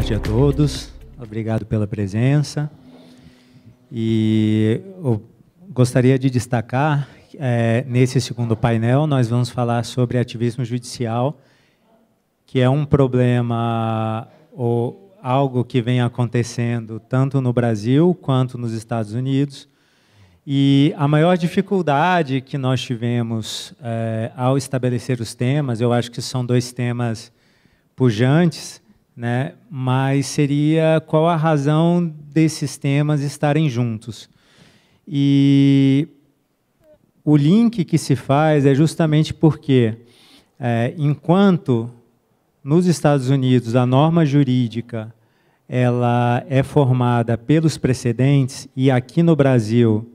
tarde a todos. Obrigado pela presença. E eu gostaria de destacar, é, nesse segundo painel, nós vamos falar sobre ativismo judicial, que é um problema ou algo que vem acontecendo tanto no Brasil quanto nos Estados Unidos. E a maior dificuldade que nós tivemos é, ao estabelecer os temas, eu acho que são dois temas pujantes, né? mas seria qual a razão desses temas estarem juntos. E o link que se faz é justamente porque, é, enquanto nos Estados Unidos a norma jurídica ela é formada pelos precedentes e aqui no Brasil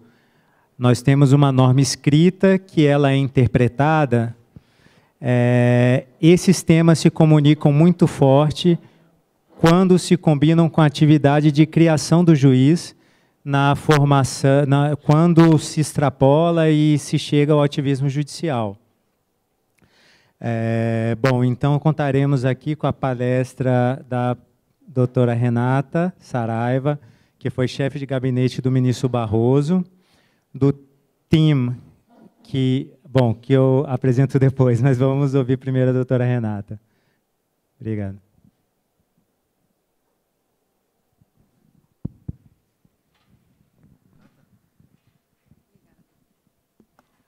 nós temos uma norma escrita que ela é interpretada é, esses temas se comunicam muito forte quando se combinam com a atividade de criação do juiz na formação, na, quando se extrapola e se chega ao ativismo judicial. É, bom, então contaremos aqui com a palestra da doutora Renata Saraiva, que foi chefe de gabinete do ministro Barroso, do TIM, que Bom, que eu apresento depois, mas vamos ouvir primeiro a doutora Renata. Obrigado.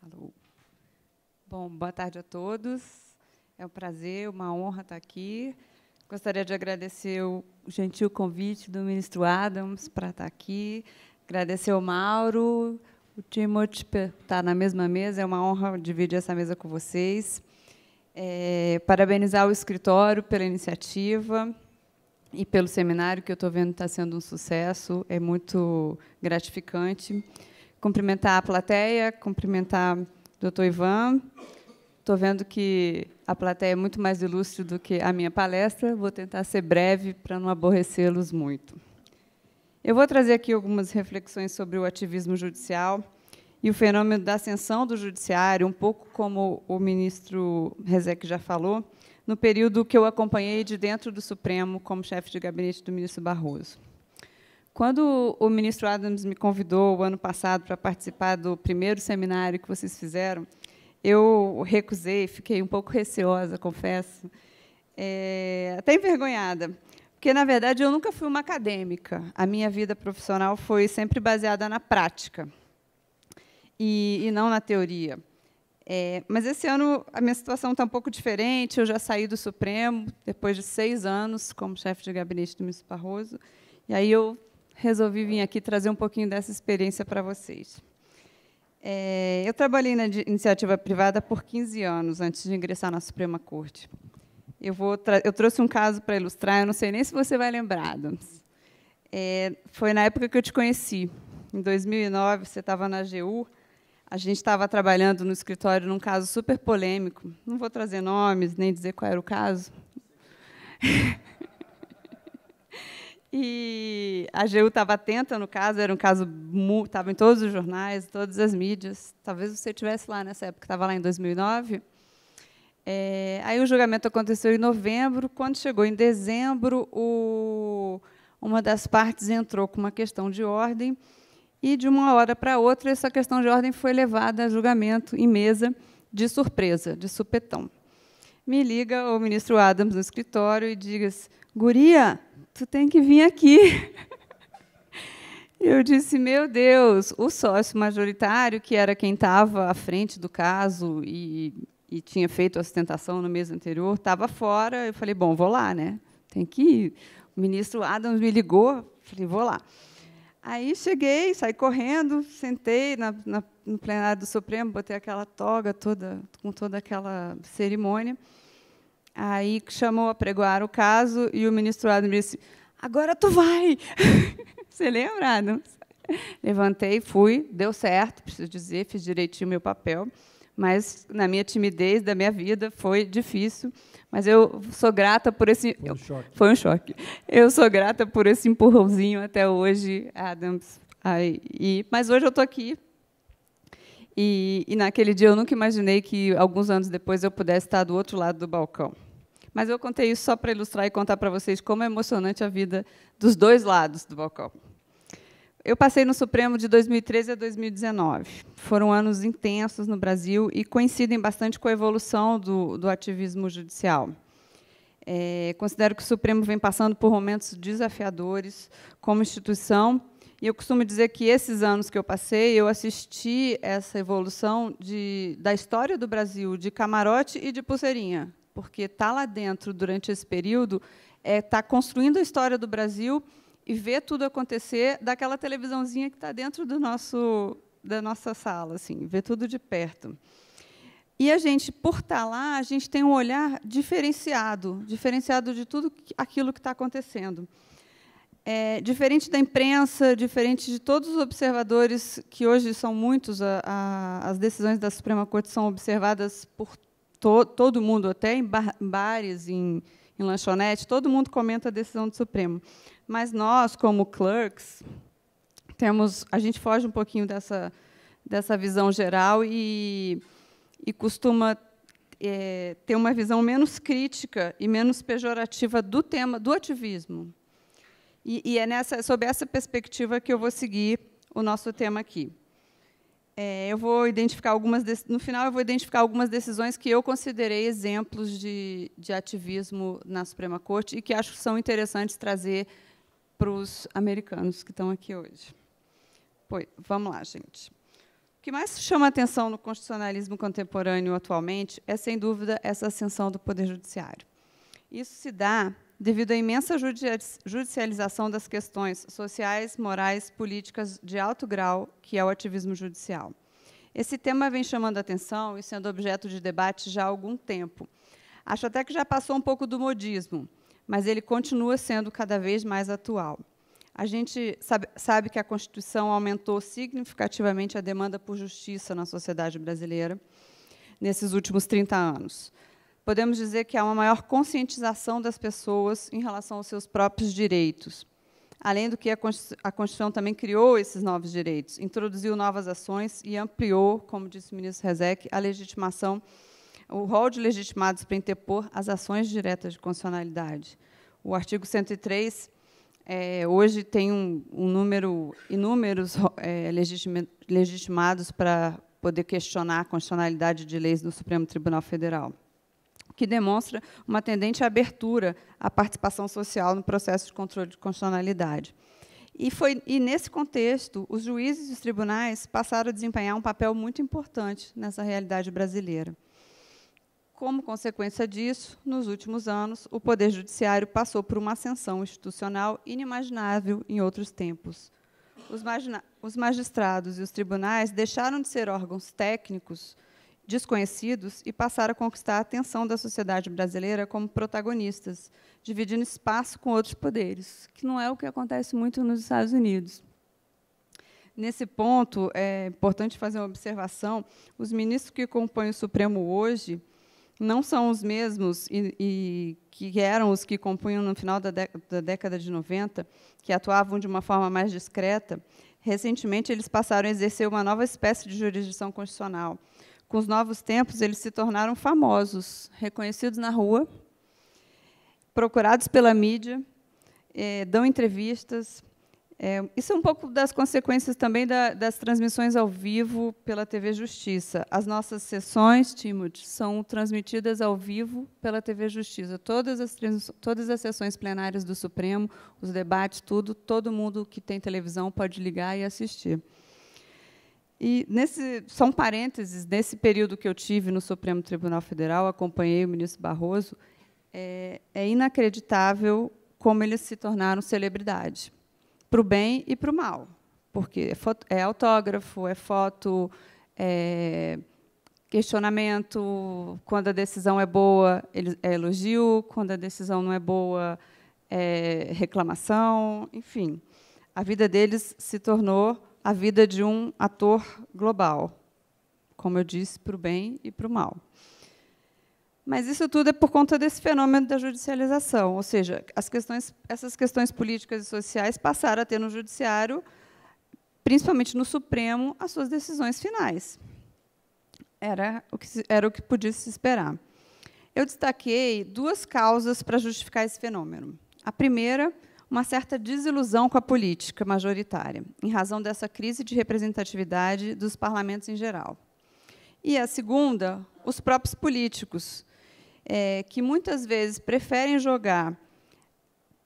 Alô. Bom, boa tarde a todos. É um prazer, uma honra estar aqui. Gostaria de agradecer o gentil convite do ministro Adams para estar aqui, agradecer ao Mauro, o Timothy está na mesma mesa, é uma honra dividir essa mesa com vocês. É, parabenizar o escritório pela iniciativa e pelo seminário, que eu estou vendo está sendo um sucesso, é muito gratificante. Cumprimentar a plateia, cumprimentar o doutor Ivan. Estou vendo que a plateia é muito mais ilustre do que a minha palestra, vou tentar ser breve para não aborrecê-los muito. Eu vou trazer aqui algumas reflexões sobre o ativismo judicial e o fenômeno da ascensão do judiciário, um pouco como o ministro Rezec já falou, no período que eu acompanhei de dentro do Supremo como chefe de gabinete do ministro Barroso. Quando o ministro Adams me convidou o ano passado para participar do primeiro seminário que vocês fizeram, eu recusei, fiquei um pouco receosa, confesso, é, até envergonhada. Porque, na verdade, eu nunca fui uma acadêmica. A minha vida profissional foi sempre baseada na prática e, e não na teoria. É, mas esse ano a minha situação está um pouco diferente. Eu já saí do Supremo depois de seis anos como chefe de gabinete do ministro Barroso. E aí eu resolvi vir aqui trazer um pouquinho dessa experiência para vocês. É, eu trabalhei na iniciativa privada por 15 anos antes de ingressar na Suprema Corte. Eu, vou eu trouxe um caso para ilustrar, eu não sei nem se você vai lembrar, Adams. É, foi na época que eu te conheci. Em 2009, você estava na GU. A gente estava trabalhando no escritório num caso super polêmico. Não vou trazer nomes, nem dizer qual era o caso. e a GU estava atenta no caso, era um caso estava em todos os jornais, todas as mídias. Talvez você estivesse lá nessa época, estava lá em 2009. É, aí o julgamento aconteceu em novembro. Quando chegou em dezembro, o, uma das partes entrou com uma questão de ordem e, de uma hora para outra, essa questão de ordem foi levada a julgamento em mesa de surpresa, de supetão. Me liga o ministro Adams no escritório e diz: Guria, tu tem que vir aqui. Eu disse, meu Deus, o sócio majoritário, que era quem estava à frente do caso e e tinha feito a sustentação no mês anterior, estava fora. Eu falei, bom, vou lá, né? Tem que ir. O ministro Adams me ligou, falei, vou lá. Aí cheguei, saí correndo, sentei na, na, no plenário do Supremo, botei aquela toga toda, com toda aquela cerimônia. Aí chamou a pregoar o caso e o ministro Adams disse: Agora tu vai! Você lembra, Adams? Levantei, fui, deu certo, preciso dizer, fiz direitinho meu papel mas na minha timidez da minha vida foi difícil, mas eu sou grata por esse foi um choque. Foi um choque. Eu sou grata por esse empurrãozinho até hoje, Adams. Ai, e, mas hoje eu estou aqui e, e, naquele dia eu nunca imaginei que alguns anos depois eu pudesse estar do outro lado do balcão. Mas eu contei isso só para ilustrar e contar para vocês como é emocionante a vida dos dois lados do balcão. Eu passei no Supremo de 2013 a 2019. Foram anos intensos no Brasil e coincidem bastante com a evolução do, do ativismo judicial. É, considero que o Supremo vem passando por momentos desafiadores como instituição, e eu costumo dizer que esses anos que eu passei, eu assisti essa evolução de, da história do Brasil, de camarote e de pulseirinha, porque estar tá lá dentro durante esse período é tá construindo a história do Brasil e ver tudo acontecer daquela televisãozinha que está dentro do nosso, da nossa sala, assim, ver tudo de perto. E a gente, por estar tá lá, a gente tem um olhar diferenciado, diferenciado de tudo aquilo que está acontecendo. É, diferente da imprensa, diferente de todos os observadores, que hoje são muitos, a, a, as decisões da Suprema Corte são observadas por to, todo mundo, até em, bares, em, em lanchonete, todo mundo comenta a decisão do Supremo. Mas nós, como clerks, temos, a gente foge um pouquinho dessa, dessa visão geral e, e costuma é, ter uma visão menos crítica e menos pejorativa do tema do ativismo. E, e é nessa, sob essa perspectiva que eu vou seguir o nosso tema aqui. É, eu vou identificar algumas no final eu vou identificar algumas decisões que eu considerei exemplos de, de ativismo na Suprema Corte e que acho que são interessantes trazer para os americanos que estão aqui hoje. Pois, vamos lá, gente. O que mais chama atenção no constitucionalismo contemporâneo atualmente é, sem dúvida, essa ascensão do poder judiciário. Isso se dá devido à imensa judicialização das questões sociais, morais, políticas de alto grau, que é o ativismo judicial. Esse tema vem chamando atenção e sendo objeto de debate já há algum tempo. Acho até que já passou um pouco do modismo mas ele continua sendo cada vez mais atual. A gente sabe, sabe que a Constituição aumentou significativamente a demanda por justiça na sociedade brasileira nesses últimos 30 anos. Podemos dizer que há uma maior conscientização das pessoas em relação aos seus próprios direitos. Além do que, a Constituição também criou esses novos direitos, introduziu novas ações e ampliou, como disse o ministro Rezec, a legitimação o rol de legitimados para interpor as ações diretas de constitucionalidade. O artigo 103 é, hoje tem um, um número inúmeros é, legitima, legitimados para poder questionar a constitucionalidade de leis no Supremo Tribunal Federal, que demonstra uma tendente abertura à participação social no processo de controle de constitucionalidade. E, foi, e nesse contexto, os juízes e os tribunais passaram a desempenhar um papel muito importante nessa realidade brasileira. Como consequência disso, nos últimos anos, o Poder Judiciário passou por uma ascensão institucional inimaginável em outros tempos. Os, os magistrados e os tribunais deixaram de ser órgãos técnicos desconhecidos e passaram a conquistar a atenção da sociedade brasileira como protagonistas, dividindo espaço com outros poderes, que não é o que acontece muito nos Estados Unidos. Nesse ponto, é importante fazer uma observação: os ministros que compõem o Supremo hoje não são os mesmos e, e, que eram os que compunham no final da, de, da, década de 90, que atuavam de uma forma mais discreta, recentemente eles passaram a exercer uma nova espécie de jurisdição constitucional. Com os novos tempos, eles se tornaram famosos, reconhecidos na rua, procurados pela mídia, eh, dão entrevistas, é, isso é um pouco das consequências também da, das transmissões ao vivo pela TV Justiça. As nossas sessões, Timothy, são transmitidas ao vivo pela TV Justiça. Todas as, todas as sessões plenárias do Supremo, os debates, tudo, todo mundo que tem televisão pode ligar e assistir. E nesse, só um parênteses, nesse período que eu tive no Supremo Tribunal Federal, acompanhei o ministro Barroso, é, é inacreditável como eles se tornaram celebridade para o bem e para o mal, porque é, foto, é autógrafo, é foto, é questionamento, quando a decisão é boa, é elogio, quando a decisão não é boa, é reclamação, enfim. A vida deles se tornou a vida de um ator global, como eu disse, para o bem e para o mal. Mas isso tudo é por conta desse fenômeno da judicialização, ou seja, questões, essas questões políticas e sociais passaram a ter no judiciário, principalmente no Supremo, as suas decisões finais. Era o que, era o que podia se esperar. Eu destaquei duas causas para justificar esse fenômeno. A primeira, uma certa desilusão com a política majoritária, em razão dessa crise de representatividade dos parlamentos em geral. E a segunda, os próprios políticos, é, que muitas vezes preferem jogar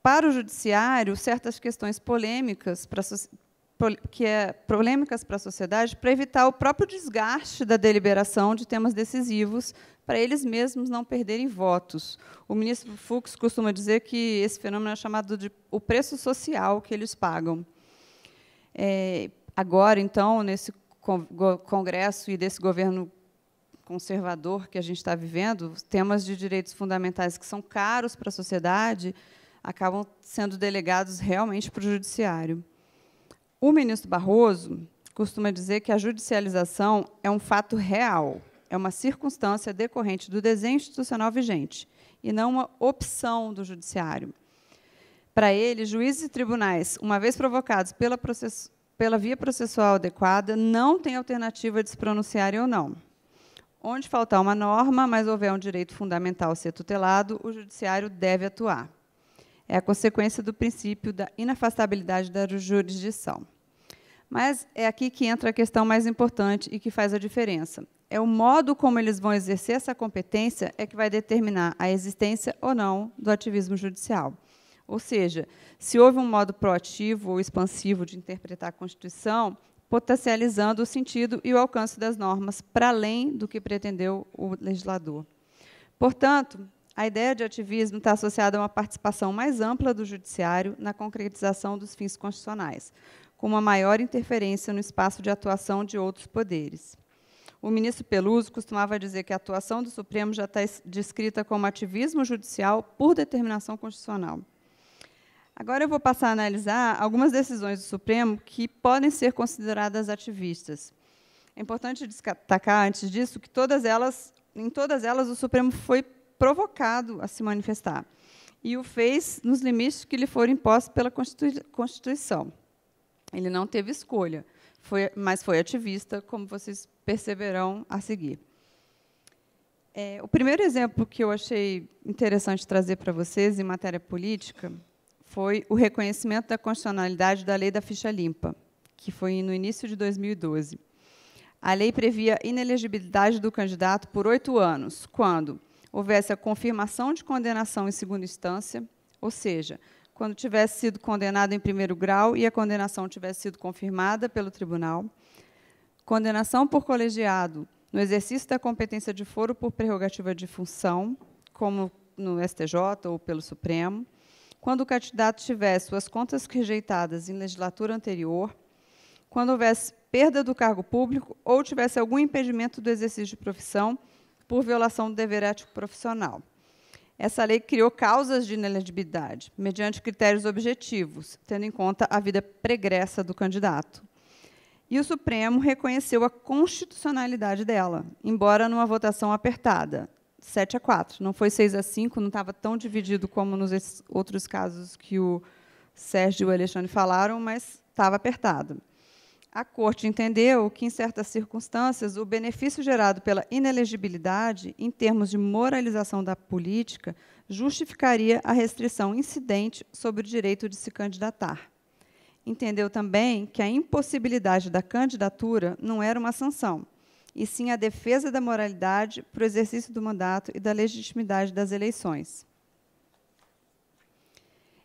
para o judiciário certas questões polêmicas para que é polêmicas para a sociedade para evitar o próprio desgaste da deliberação de temas decisivos para eles mesmos não perderem votos. O ministro Fux costuma dizer que esse fenômeno é chamado de o preço social que eles pagam. É, agora, então, nesse congresso e desse governo conservador que a gente está vivendo, temas de direitos fundamentais que são caros para a sociedade acabam sendo delegados realmente para o judiciário. O ministro Barroso costuma dizer que a judicialização é um fato real, é uma circunstância decorrente do desenho institucional vigente e não uma opção do judiciário. Para ele, juízes e tribunais, uma vez provocados pela, pela via processual adequada, não têm alternativa de se pronunciarem ou não. Onde faltar uma norma, mas houver um direito fundamental a ser tutelado, o judiciário deve atuar. É a consequência do princípio da inafastabilidade da jurisdição. Mas é aqui que entra a questão mais importante e que faz a diferença. É o modo como eles vão exercer essa competência é que vai determinar a existência ou não do ativismo judicial. Ou seja, se houve um modo proativo ou expansivo de interpretar a Constituição, potencializando o sentido e o alcance das normas, para além do que pretendeu o legislador. Portanto, a ideia de ativismo está associada a uma participação mais ampla do judiciário na concretização dos fins constitucionais, com uma maior interferência no espaço de atuação de outros poderes. O ministro Peluso costumava dizer que a atuação do Supremo já está descrita como ativismo judicial por determinação constitucional. Agora eu vou passar a analisar algumas decisões do Supremo que podem ser consideradas ativistas. É importante destacar, antes disso, que todas elas, em todas elas o Supremo foi provocado a se manifestar e o fez nos limites que lhe foram impostos pela Constituição. Ele não teve escolha, foi, mas foi ativista, como vocês perceberão a seguir. É, o primeiro exemplo que eu achei interessante trazer para vocês em matéria política foi o reconhecimento da constitucionalidade da Lei da Ficha Limpa, que foi no início de 2012. A lei previa inelegibilidade do candidato por oito anos, quando houvesse a confirmação de condenação em segunda instância, ou seja, quando tivesse sido condenado em primeiro grau e a condenação tivesse sido confirmada pelo tribunal, condenação por colegiado no exercício da competência de foro por prerrogativa de função, como no STJ ou pelo Supremo, quando o candidato tiver suas contas rejeitadas em legislatura anterior, quando houvesse perda do cargo público ou tivesse algum impedimento do exercício de profissão por violação do dever ético profissional. Essa lei criou causas de inelegibilidade, mediante critérios objetivos, tendo em conta a vida pregressa do candidato. E o Supremo reconheceu a constitucionalidade dela, embora numa votação apertada, 7 a 4. Não foi 6 a 5, não estava tão dividido como nos outros casos que o Sérgio e o Alexandre falaram, mas estava apertado. A Corte entendeu que, em certas circunstâncias, o benefício gerado pela inelegibilidade, em termos de moralização da política, justificaria a restrição incidente sobre o direito de se candidatar. Entendeu também que a impossibilidade da candidatura não era uma sanção, e sim a defesa da moralidade para o exercício do mandato e da legitimidade das eleições.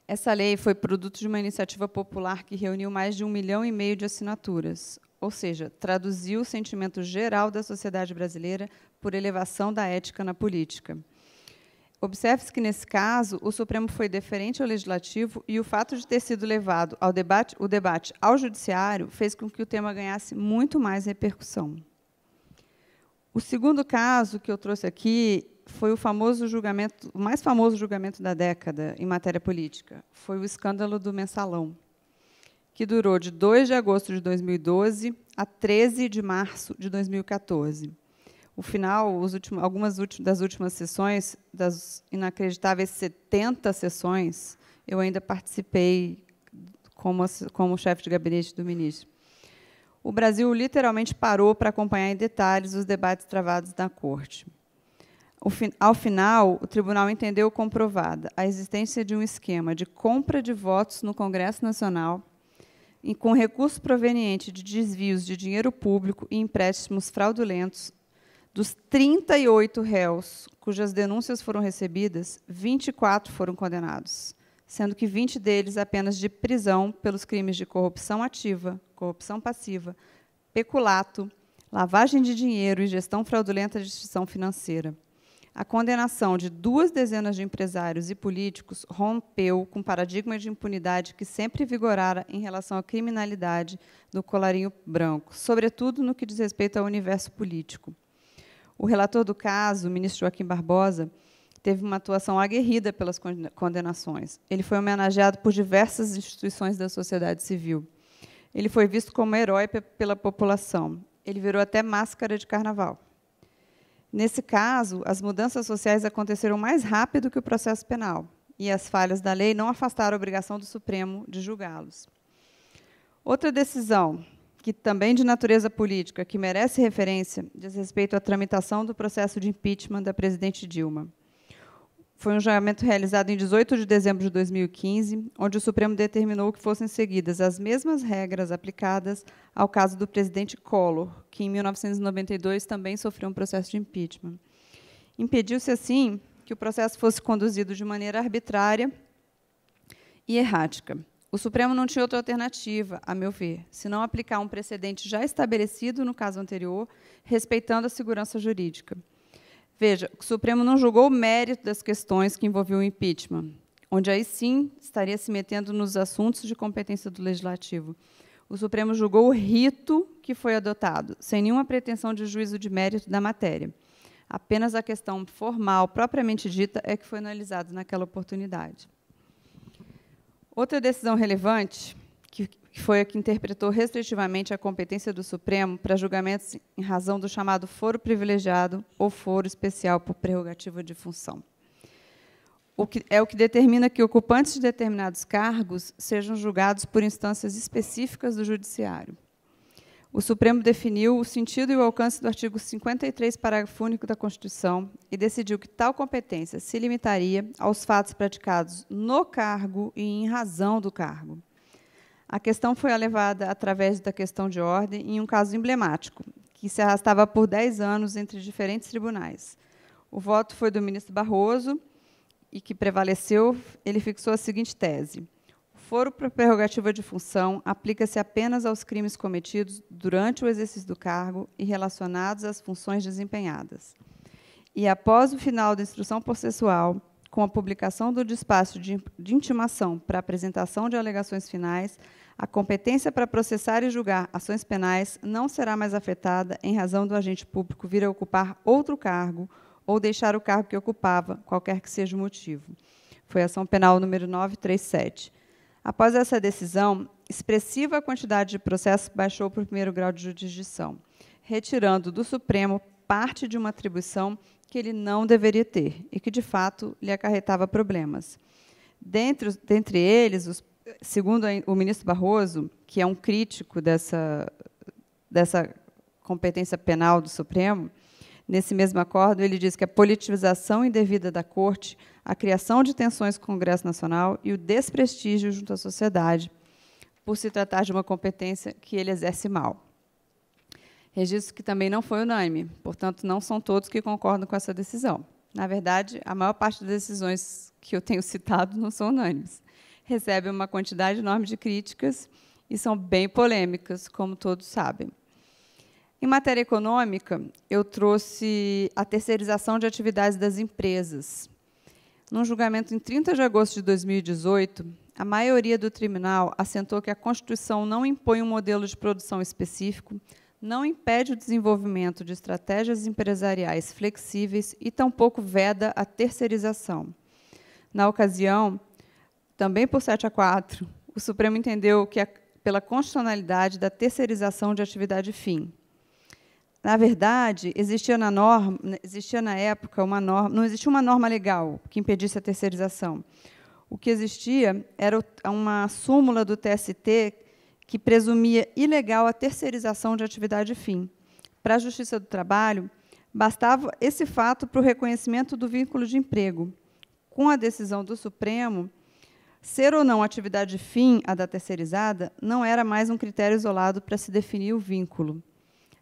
Essa lei foi produto de uma iniciativa popular que reuniu mais de um milhão e meio de assinaturas, ou seja, traduziu o sentimento geral da sociedade brasileira por elevação da ética na política. Observe-se que, nesse caso, o Supremo foi deferente ao Legislativo e o fato de ter sido levado ao debate, o debate ao Judiciário fez com que o tema ganhasse muito mais repercussão. O segundo caso que eu trouxe aqui foi o famoso julgamento, o mais famoso julgamento da década em matéria política, foi o escândalo do mensalão, que durou de 2 de agosto de 2012 a 13 de março de 2014. O final, últimos, algumas das últimas sessões, das inacreditáveis 70 sessões, eu ainda participei como, como chefe de gabinete do ministro o Brasil literalmente parou para acompanhar em detalhes os debates travados na corte. Ao final, o tribunal entendeu comprovada a existência de um esquema de compra de votos no Congresso Nacional com recurso proveniente de desvios de dinheiro público e empréstimos fraudulentos dos 38 réus cujas denúncias foram recebidas, 24 foram condenados sendo que 20 deles apenas de prisão pelos crimes de corrupção ativa, corrupção passiva, peculato, lavagem de dinheiro e gestão fraudulenta de instituição financeira. A condenação de duas dezenas de empresários e políticos rompeu com o paradigma de impunidade que sempre vigorara em relação à criminalidade do colarinho branco, sobretudo no que diz respeito ao universo político. O relator do caso, o ministro Joaquim Barbosa, teve uma atuação aguerrida pelas condenações. Ele foi homenageado por diversas instituições da sociedade civil. Ele foi visto como herói pela população. Ele virou até máscara de carnaval. Nesse caso, as mudanças sociais aconteceram mais rápido que o processo penal, e as falhas da lei não afastaram a obrigação do Supremo de julgá-los. Outra decisão, que também de natureza política, que merece referência, diz respeito à tramitação do processo de impeachment da presidente Dilma foi um julgamento realizado em 18 de dezembro de 2015, onde o Supremo determinou que fossem seguidas as mesmas regras aplicadas ao caso do presidente Collor, que em 1992 também sofreu um processo de impeachment. Impediu-se, assim, que o processo fosse conduzido de maneira arbitrária e errática. O Supremo não tinha outra alternativa, a meu ver, senão aplicar um precedente já estabelecido no caso anterior, respeitando a segurança jurídica. Veja, o Supremo não julgou o mérito das questões que envolviam o impeachment, onde aí sim estaria se metendo nos assuntos de competência do Legislativo. O Supremo julgou o rito que foi adotado, sem nenhuma pretensão de juízo de mérito da matéria. Apenas a questão formal, propriamente dita, é que foi analisada naquela oportunidade. Outra decisão relevante, que que foi a que interpretou restritivamente a competência do Supremo para julgamentos em razão do chamado foro privilegiado ou foro especial por prerrogativa de função. O que, é o que determina que ocupantes de determinados cargos sejam julgados por instâncias específicas do Judiciário. O Supremo definiu o sentido e o alcance do artigo 53, parágrafo único da Constituição e decidiu que tal competência se limitaria aos fatos praticados no cargo e em razão do cargo a questão foi levada através da questão de ordem em um caso emblemático, que se arrastava por 10 anos entre diferentes tribunais. O voto foi do ministro Barroso e que prevaleceu, ele fixou a seguinte tese: o foro para prerrogativa de função aplica-se apenas aos crimes cometidos durante o exercício do cargo e relacionados às funções desempenhadas. E após o final da instrução processual, com a publicação do despacho de, intimação para apresentação de alegações finais, a competência para processar e julgar ações penais não será mais afetada em razão do agente público vir a ocupar outro cargo ou deixar o cargo que ocupava, qualquer que seja o motivo. Foi ação penal número 937. Após essa decisão, expressiva quantidade de processos baixou para o primeiro grau de jurisdição, retirando do Supremo parte de uma atribuição que ele não deveria ter e que, de fato, lhe acarretava problemas. Dentre, dentre eles, os, segundo o ministro Barroso, que é um crítico dessa, dessa competência penal do Supremo, nesse mesmo acordo, ele diz que a politização indevida da Corte, a criação de tensões com o Congresso Nacional e o desprestígio junto à sociedade, por se tratar de uma competência que ele exerce mal. Registro que também não foi unânime, portanto, não são todos que concordam com essa decisão. Na verdade, a maior parte das decisões que eu tenho citado não são unânimes. Recebem uma quantidade enorme de críticas e são bem polêmicas, como todos sabem. Em matéria econômica, eu trouxe a terceirização de atividades das empresas. Num julgamento em 30 de agosto de 2018, a maioria do tribunal assentou que a Constituição não impõe um modelo de produção específico, não impede o desenvolvimento de estratégias empresariais flexíveis e tampouco veda a terceirização. Na ocasião, também por 7 a 4, o Supremo entendeu que é pela constitucionalidade da terceirização de atividade fim. Na verdade, existia na norma, existia na época uma norma, não existia uma norma legal que impedisse a terceirização. O que existia era uma súmula do TST que presumia ilegal a terceirização de atividade fim. Para a Justiça do Trabalho, bastava esse fato para o reconhecimento do vínculo de emprego. Com a decisão do Supremo, ser ou não atividade fim a da terceirizada não era mais um critério isolado para se definir o vínculo.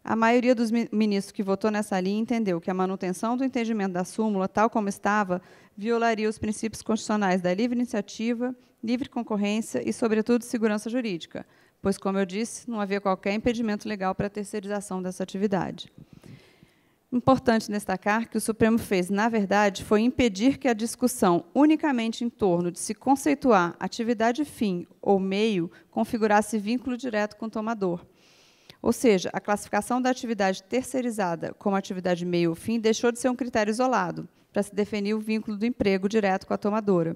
A maioria dos ministros que votou nessa linha entendeu que a manutenção do entendimento da súmula, tal como estava, violaria os princípios constitucionais da livre iniciativa, livre concorrência e, sobretudo, segurança jurídica pois, como eu disse, não havia qualquer impedimento legal para a terceirização dessa atividade. Importante destacar que o Supremo fez, na verdade, foi impedir que a discussão unicamente em torno de se conceituar atividade fim ou meio configurasse vínculo direto com o tomador. Ou seja, a classificação da atividade terceirizada como atividade meio ou fim deixou de ser um critério isolado para se definir o vínculo do emprego direto com a tomadora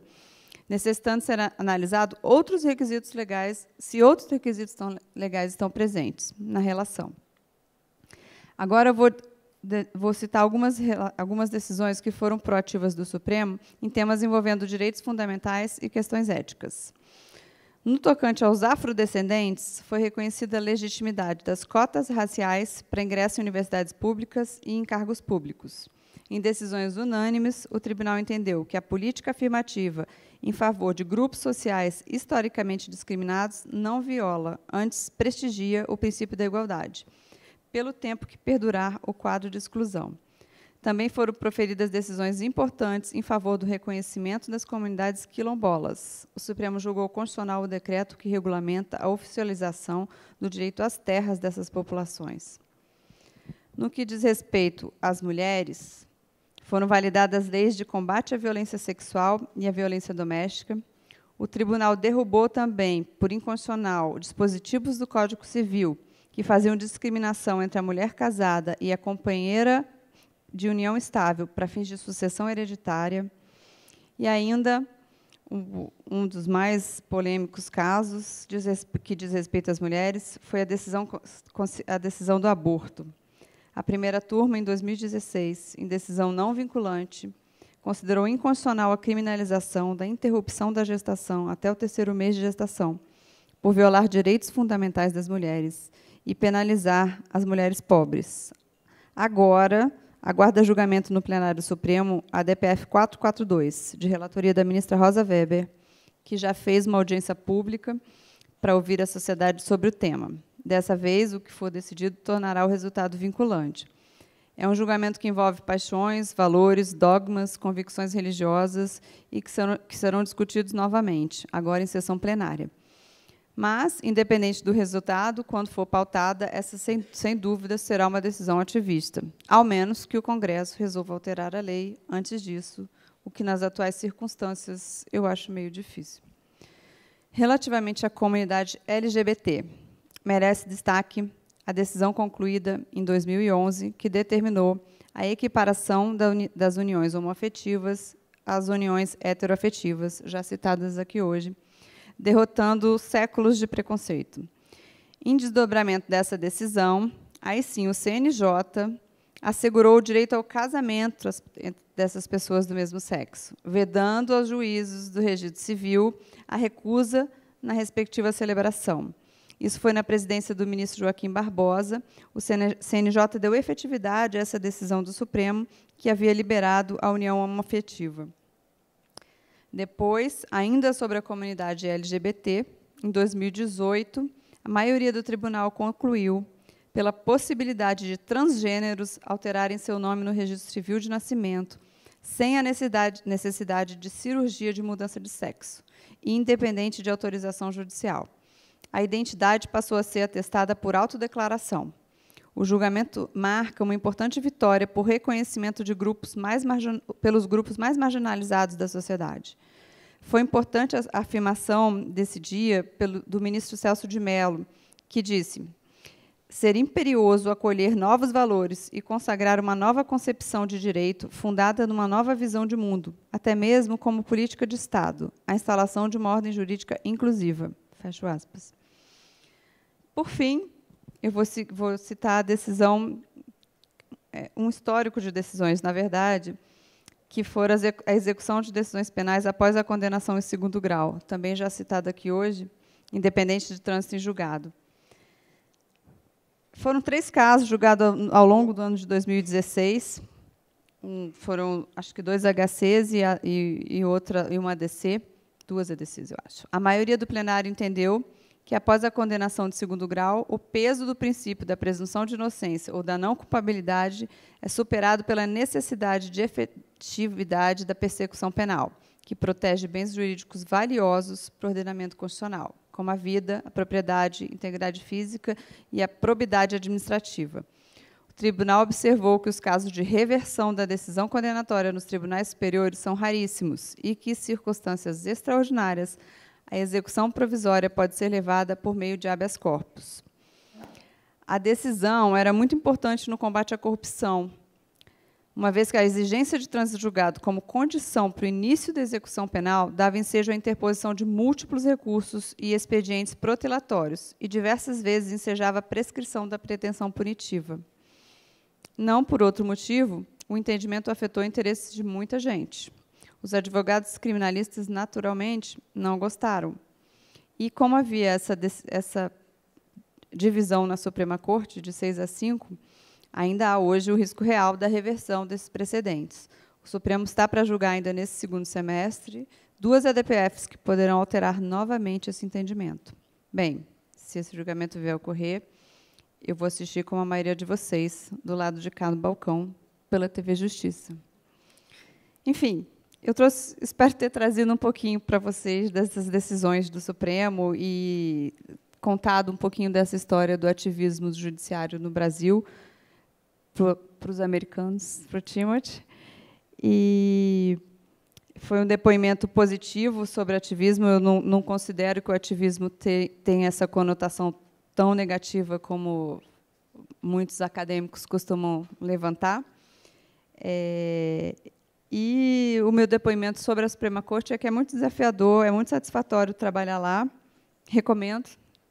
necessitando ser analisado outros requisitos legais, se outros requisitos estão, legais estão presentes na relação. Agora eu vou, de, vou citar algumas, algumas decisões que foram proativas do Supremo em temas envolvendo direitos fundamentais e questões éticas. No tocante aos afrodescendentes, foi reconhecida a legitimidade das cotas raciais para ingresso em universidades públicas e em cargos públicos. Em decisões unânimes, o tribunal entendeu que a política afirmativa em favor de grupos sociais historicamente discriminados não viola, antes prestigia o princípio da igualdade, pelo tempo que perdurar o quadro de exclusão. Também foram proferidas decisões importantes em favor do reconhecimento das comunidades quilombolas. O Supremo julgou constitucional o decreto que regulamenta a oficialização do direito às terras dessas populações. No que diz respeito às mulheres, foram validadas leis de combate à violência sexual e à violência doméstica. O tribunal derrubou também, por inconstitucional, dispositivos do Código Civil que faziam discriminação entre a mulher casada e a companheira de união estável para fins de sucessão hereditária. E ainda um dos mais polêmicos casos que diz respeito às mulheres foi a decisão, a decisão do aborto. A primeira turma, em 2016, em decisão não vinculante, considerou inconstitucional a criminalização da interrupção da gestação até o terceiro mês de gestação, por violar direitos fundamentais das mulheres e penalizar as mulheres pobres. Agora, aguarda julgamento no plenário Supremo a DPF 442, de relatoria da ministra Rosa Weber, que já fez uma audiência pública para ouvir a sociedade sobre o tema. Dessa vez, o que for decidido tornará o resultado vinculante. É um julgamento que envolve paixões, valores, dogmas, convicções religiosas e que serão, que serão discutidos novamente, agora em sessão plenária. Mas, independente do resultado, quando for pautada, essa, sem, sem dúvida, será uma decisão ativista, ao menos que o Congresso resolva alterar a lei antes disso, o que, nas atuais circunstâncias, eu acho meio difícil. Relativamente à comunidade LGBT, merece destaque a decisão concluída em 2011, que determinou a equiparação das uniões homoafetivas às uniões heteroafetivas, já citadas aqui hoje, derrotando séculos de preconceito. Em desdobramento dessa decisão, aí sim o CNJ assegurou o direito ao casamento dessas pessoas do mesmo sexo, vedando aos juízos do registro civil a recusa na respectiva celebração. Isso foi na presidência do ministro Joaquim Barbosa. O CNJ deu efetividade a essa decisão do Supremo, que havia liberado a união homoafetiva. Depois, ainda sobre a comunidade LGBT, em 2018, a maioria do tribunal concluiu pela possibilidade de transgêneros alterarem seu nome no registro civil de nascimento, sem a necessidade, necessidade de cirurgia de mudança de sexo, independente de autorização judicial a identidade passou a ser atestada por autodeclaração. O julgamento marca uma importante vitória por reconhecimento de grupos mais pelos grupos mais marginalizados da sociedade. Foi importante a afirmação desse dia pelo, do ministro Celso de Mello, que disse: ser imperioso acolher novos valores e consagrar uma nova concepção de direito fundada numa nova visão de mundo, até mesmo como política de Estado, a instalação de uma ordem jurídica inclusiva. Fecho aspas. Por fim, eu vou, citar a decisão, é, um histórico de decisões, na verdade, que foram a execução de decisões penais após a condenação em segundo grau, também já citada aqui hoje, independente de trânsito em julgado. Foram três casos julgados ao longo do ano de 2016. Um, foram, acho que, dois HCs e, a, e, e outra, e uma ADC. Duas a é decisão, eu acho. A maioria do plenário entendeu que, após a condenação de segundo grau, o peso do princípio da presunção de inocência ou da não culpabilidade é superado pela necessidade de efetividade da persecução penal, que protege bens jurídicos valiosos para o ordenamento constitucional, como a vida, a propriedade, a integridade física e a probidade administrativa tribunal observou que os casos de reversão da decisão condenatória nos tribunais superiores são raríssimos e que, em circunstâncias extraordinárias, a execução provisória pode ser levada por meio de habeas corpus. A decisão era muito importante no combate à corrupção, uma vez que a exigência de trânsito julgado como condição para o início da execução penal dava ensejo à interposição de múltiplos recursos e expedientes protelatórios, e diversas vezes ensejava a prescrição da pretensão punitiva. Não por outro motivo, o entendimento afetou interesses de muita gente. Os advogados criminalistas, naturalmente, não gostaram. E como havia essa, essa divisão na Suprema Corte, de 6 a 5, ainda há hoje o risco real da reversão desses precedentes. O Supremo está para julgar ainda nesse segundo semestre duas ADPFs que poderão alterar novamente esse entendimento. Bem, se esse julgamento vier a ocorrer, eu vou assistir como a maioria de vocês, do lado de cá no balcão, pela TV Justiça. Enfim, eu trouxe, espero ter trazido um pouquinho para vocês dessas decisões do Supremo e contado um pouquinho dessa história do ativismo judiciário no Brasil para os americanos, para o Timothy. E foi um depoimento positivo sobre ativismo. Eu não, não considero que o ativismo te, tenha essa conotação tão negativa como muitos acadêmicos costumam levantar. É, e o meu depoimento sobre a Suprema Corte é que é muito desafiador, é muito satisfatório trabalhar lá. Recomendo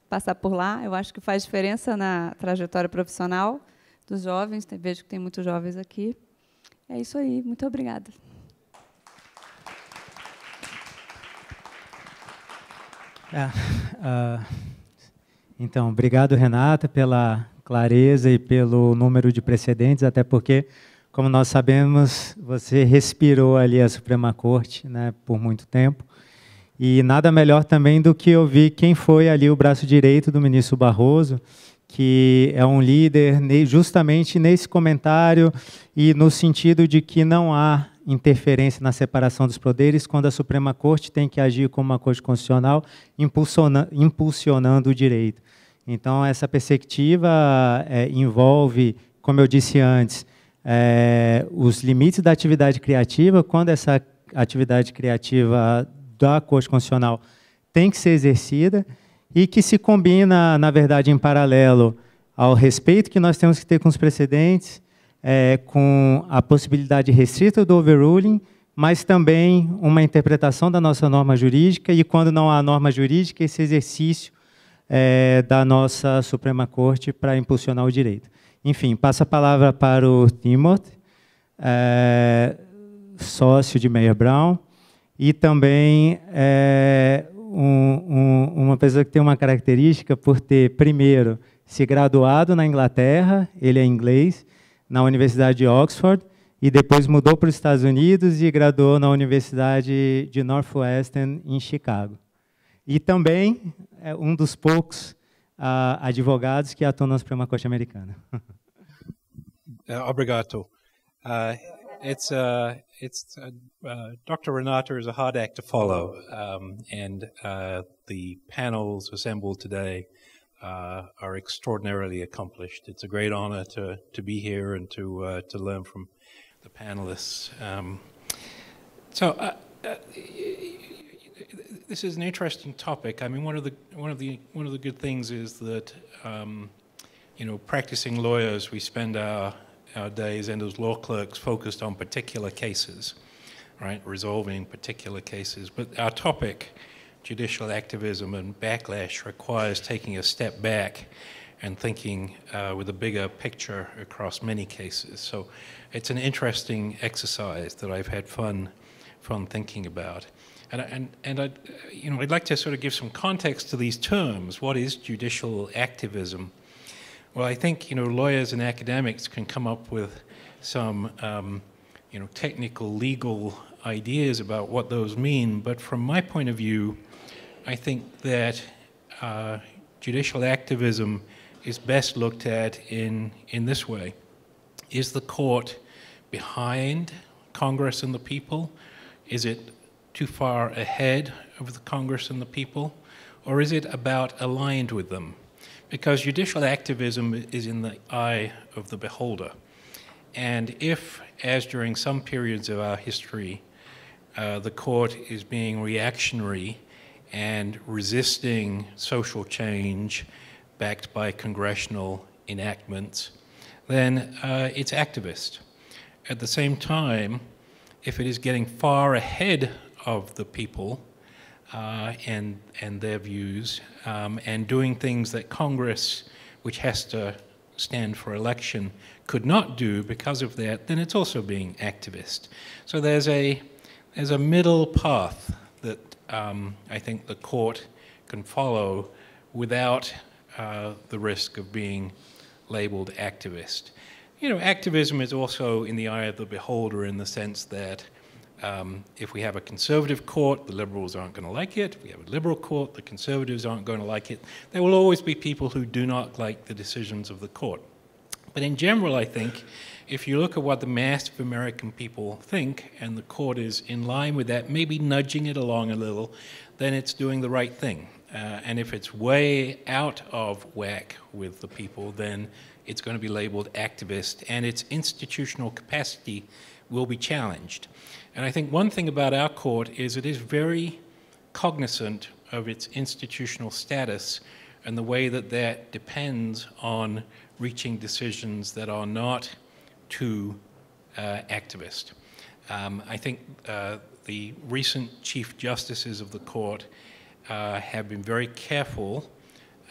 passar por lá. Eu acho que faz diferença na trajetória profissional dos jovens. Vejo que tem muitos jovens aqui. É isso aí. Muito obrigada. uh... Então, obrigado, Renata, pela clareza e pelo número de precedentes, até porque, como nós sabemos, você respirou ali a Suprema Corte né, por muito tempo. E nada melhor também do que ouvir quem foi ali o braço direito do ministro Barroso, que é um líder justamente nesse comentário e no sentido de que não há interferência na separação dos poderes quando a Suprema Corte tem que agir como uma corte constitucional, impulsionando, impulsionando o direito. Então, essa perspectiva é, envolve, como eu disse antes, é, os limites da atividade criativa, quando essa atividade criativa da Corte Constitucional tem que ser exercida e que se combina, na verdade, em paralelo ao respeito que nós temos que ter com os precedentes, é, com a possibilidade restrita do overruling, mas também uma interpretação da nossa norma jurídica e, quando não há norma jurídica, esse exercício é, da nossa Suprema Corte para impulsionar o direito. Enfim, passa a palavra para o Timothy, é, sócio de Meyer Brown, e também é, um, um, uma pessoa que tem uma característica por ter, primeiro, se graduado na Inglaterra, ele é inglês, na Universidade de Oxford, e depois mudou para os Estados Unidos e graduou na Universidade de Northwestern, em Chicago. E também é um dos poucos uh, advogados que atuam na Suprema Corte Americana. Eh, obrigado. Uh, it's uh, it's uh, Dr. Renato is a hard act to follow, um, and the panels assembled today are extraordinarily accomplished. It's a great honor to to be here and to to learn from the panelists. Um, so this is an interesting topic. I mean, one of the one of the one of the good things is that um, you know, practicing lawyers, we spend our our days and as law clerks focused on particular cases, right, resolving particular cases. But our topic, judicial activism and backlash, requires taking a step back and thinking uh, with a bigger picture across many cases. So, it's an interesting exercise that I've had fun fun thinking about. And, and, and i you know, I'd like to sort of give some context to these terms. What is judicial activism? Well, I think you know, lawyers and academics can come up with some um, you know, technical legal ideas about what those mean. But from my point of view, I think that uh, judicial activism is best looked at in, in this way. Is the court behind Congress and the people? Is it too far ahead of the Congress and the people, or is it about aligned with them? Because judicial activism is in the eye of the beholder. And if, as during some periods of our history, uh, the court is being reactionary and resisting social change backed by congressional enactments, then uh, it's activist. At the same time, if it is getting far ahead of the people uh, and, and their views, um, and doing things that Congress, which has to stand for election, could not do because of that, then it's also being activist. So there's a, there's a middle path that um, I think the court can follow without uh, the risk of being labeled activist. You know, activism is also in the eye of the beholder in the sense that um, if we have a conservative court, the liberals aren't going to like it. If we have a liberal court, the conservatives aren't going to like it. There will always be people who do not like the decisions of the court. But in general, I think if you look at what the mass of American people think and the court is in line with that, maybe nudging it along a little, then it's doing the right thing. Uh, and if it's way out of whack with the people, then it's going to be labeled activist and its institutional capacity will be challenged. And I think one thing about our court is it is very cognizant of its institutional status and the way that that depends on reaching decisions that are not too uh, activist. Um, I think uh, the recent chief justices of the court uh, have been very careful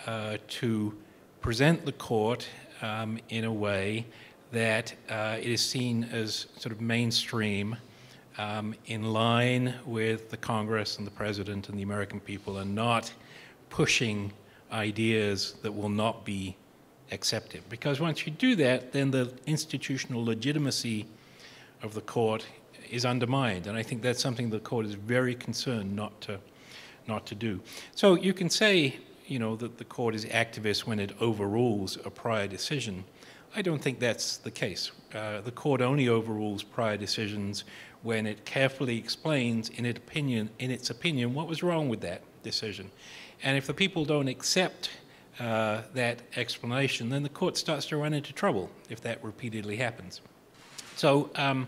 uh, to present the court um, in a way that uh, it is seen as sort of mainstream um, in line with the Congress and the President and the American people and not pushing ideas that will not be accepted. Because once you do that, then the institutional legitimacy of the court is undermined. And I think that's something the court is very concerned not to, not to do. So you can say, you know, that the court is activist when it overrules a prior decision. I don't think that's the case. Uh, the court only overrules prior decisions when it carefully explains in, opinion, in its opinion what was wrong with that decision. And if the people don't accept uh, that explanation, then the court starts to run into trouble if that repeatedly happens. So, um,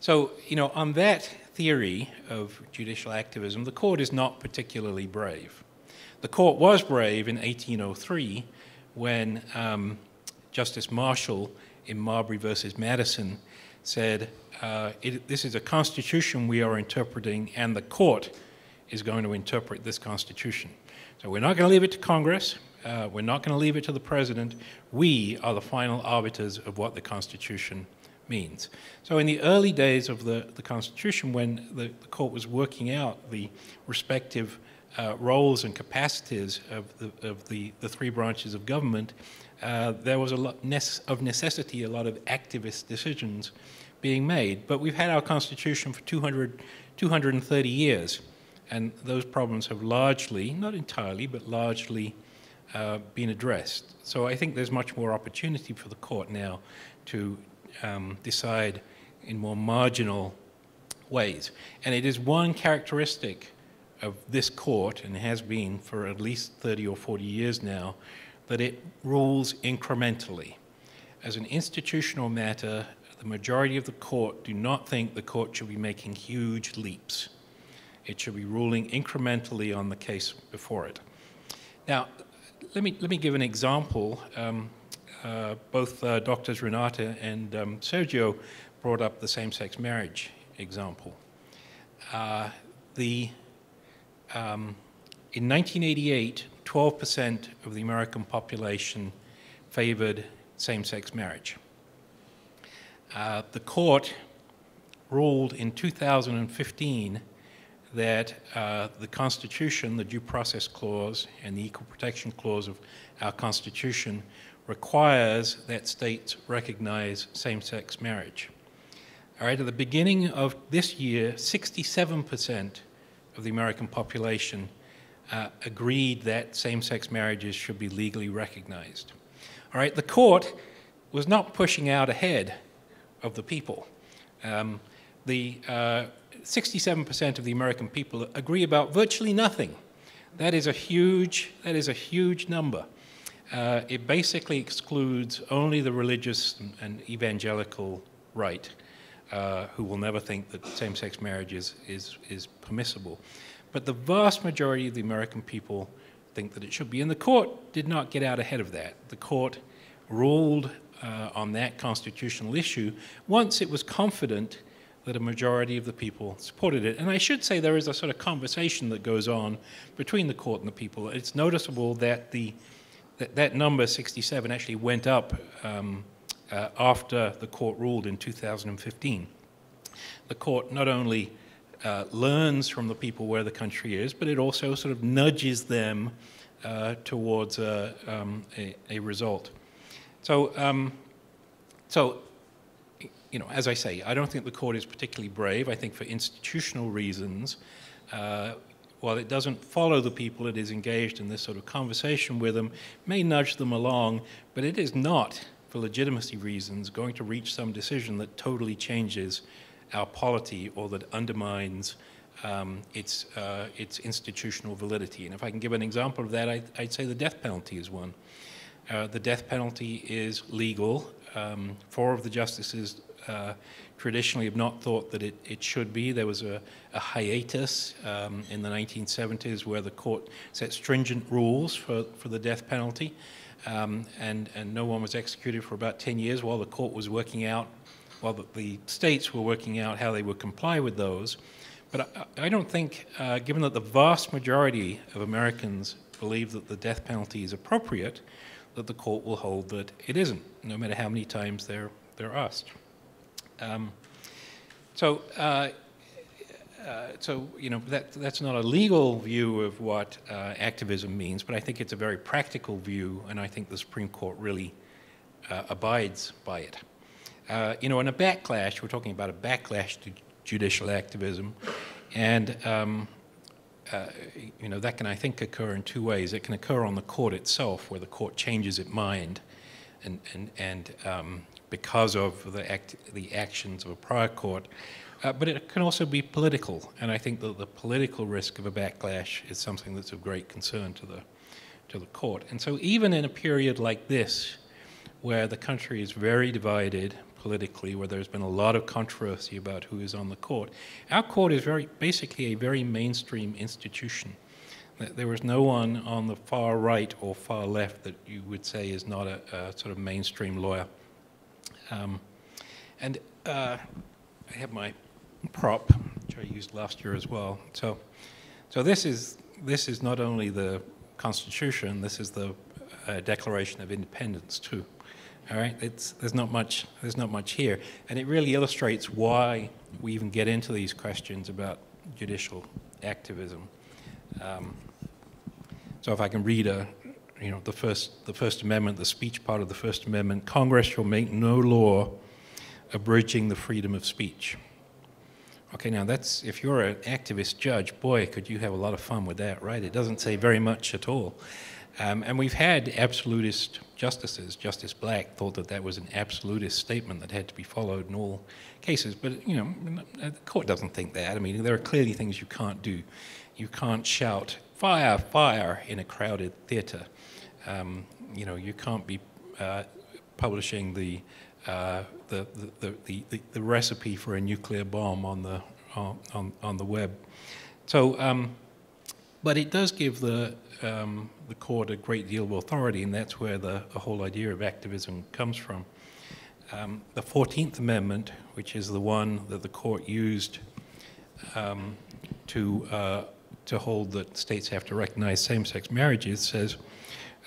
so you know, on that theory of judicial activism, the court is not particularly brave. The court was brave in 1803 when um, Justice Marshall in Marbury versus Madison said, uh, it, this is a constitution we are interpreting, and the court is going to interpret this constitution. So we're not going to leave it to Congress. Uh, we're not going to leave it to the president. We are the final arbiters of what the constitution means. So in the early days of the, the constitution, when the, the court was working out the respective uh, roles and capacities of the, of the, the three branches of government, uh, there was a lot of necessity, a lot of activist decisions being made. But we've had our Constitution for 200, 230 years, and those problems have largely, not entirely, but largely uh, been addressed. So I think there's much more opportunity for the court now to um, decide in more marginal ways. And it is one characteristic of this court, and has been for at least 30 or 40 years now, that it rules incrementally. As an institutional matter, the majority of the court do not think the court should be making huge leaps. It should be ruling incrementally on the case before it. Now, let me, let me give an example. Um, uh, both uh, Doctors Renata and um, Sergio brought up the same-sex marriage example. Uh, the, um, in 1988, 12% of the American population favored same-sex marriage. Uh, the court ruled in 2015 that uh, the Constitution, the Due Process Clause, and the Equal Protection Clause of our Constitution requires that states recognize same-sex marriage. All right, at the beginning of this year, 67% of the American population uh, agreed that same-sex marriages should be legally recognized. All right, the court was not pushing out ahead of the people. Um, the 67% uh, of the American people agree about virtually nothing. That is a huge, that is a huge number. Uh, it basically excludes only the religious and, and evangelical right, uh, who will never think that same-sex marriage is, is, is, permissible. But the vast majority of the American people think that it should be, and the court did not get out ahead of that. The court ruled uh, on that constitutional issue once it was confident that a majority of the people supported it. And I should say there is a sort of conversation that goes on between the court and the people. It's noticeable that the that, that number 67 actually went up um, uh, after the court ruled in 2015. The court not only uh, learns from the people where the country is, but it also sort of nudges them uh, towards a, um, a, a result. So, um, so, you know, as I say, I don't think the court is particularly brave. I think for institutional reasons, uh, while it doesn't follow the people it is engaged in this sort of conversation with them, may nudge them along, but it is not, for legitimacy reasons, going to reach some decision that totally changes our polity or that undermines um, its, uh, its institutional validity. And if I can give an example of that, I, I'd say the death penalty is one. Uh, the death penalty is legal. Um, four of the justices uh, traditionally have not thought that it, it should be. There was a, a hiatus um, in the 1970s where the court set stringent rules for, for the death penalty, um, and, and no one was executed for about 10 years while the court was working out, while the, the states were working out how they would comply with those. But I, I don't think, uh, given that the vast majority of Americans believe that the death penalty is appropriate, that the court will hold that it isn't, no matter how many times they're, they're asked. Um, so, uh, uh, so you know that that's not a legal view of what uh, activism means, but I think it's a very practical view, and I think the Supreme Court really uh, abides by it. Uh, you know, in a backlash, we're talking about a backlash to judicial activism, and um, uh, you know, that can, I think, occur in two ways. It can occur on the court itself, where the court changes its mind, and and and um, because of the act, the actions of a prior court. Uh, but it can also be political, and I think that the political risk of a backlash is something that's of great concern to the to the court. And so, even in a period like this, where the country is very divided, politically, where there's been a lot of controversy about who is on the court. Our court is very basically a very mainstream institution. There was no one on the far right or far left that you would say is not a, a sort of mainstream lawyer. Um, and uh, I have my prop, which I used last year as well. So, so this is this is not only the Constitution, this is the uh, Declaration of Independence too. All right, it's, there's not much there's not much here, and it really illustrates why we even get into these questions about judicial activism. Um, so if I can read a, you know, the first the First Amendment, the speech part of the First Amendment, Congress shall make no law abridging the freedom of speech. Okay, now that's if you're an activist judge, boy, could you have a lot of fun with that, right? It doesn't say very much at all. Um, and we've had absolutist justices. Justice Black thought that that was an absolutist statement that had to be followed in all cases. But, you know, the court doesn't think that. I mean, there are clearly things you can't do. You can't shout, fire, fire, in a crowded theatre. Um, you know, you can't be uh, publishing the, uh, the, the, the, the, recipe for a nuclear bomb on the, on, on, on the web. So, um, but it does give the um, the court a great deal of authority, and that's where the, the whole idea of activism comes from. Um, the 14th Amendment, which is the one that the court used um, to, uh, to hold that states have to recognize same-sex marriages, says,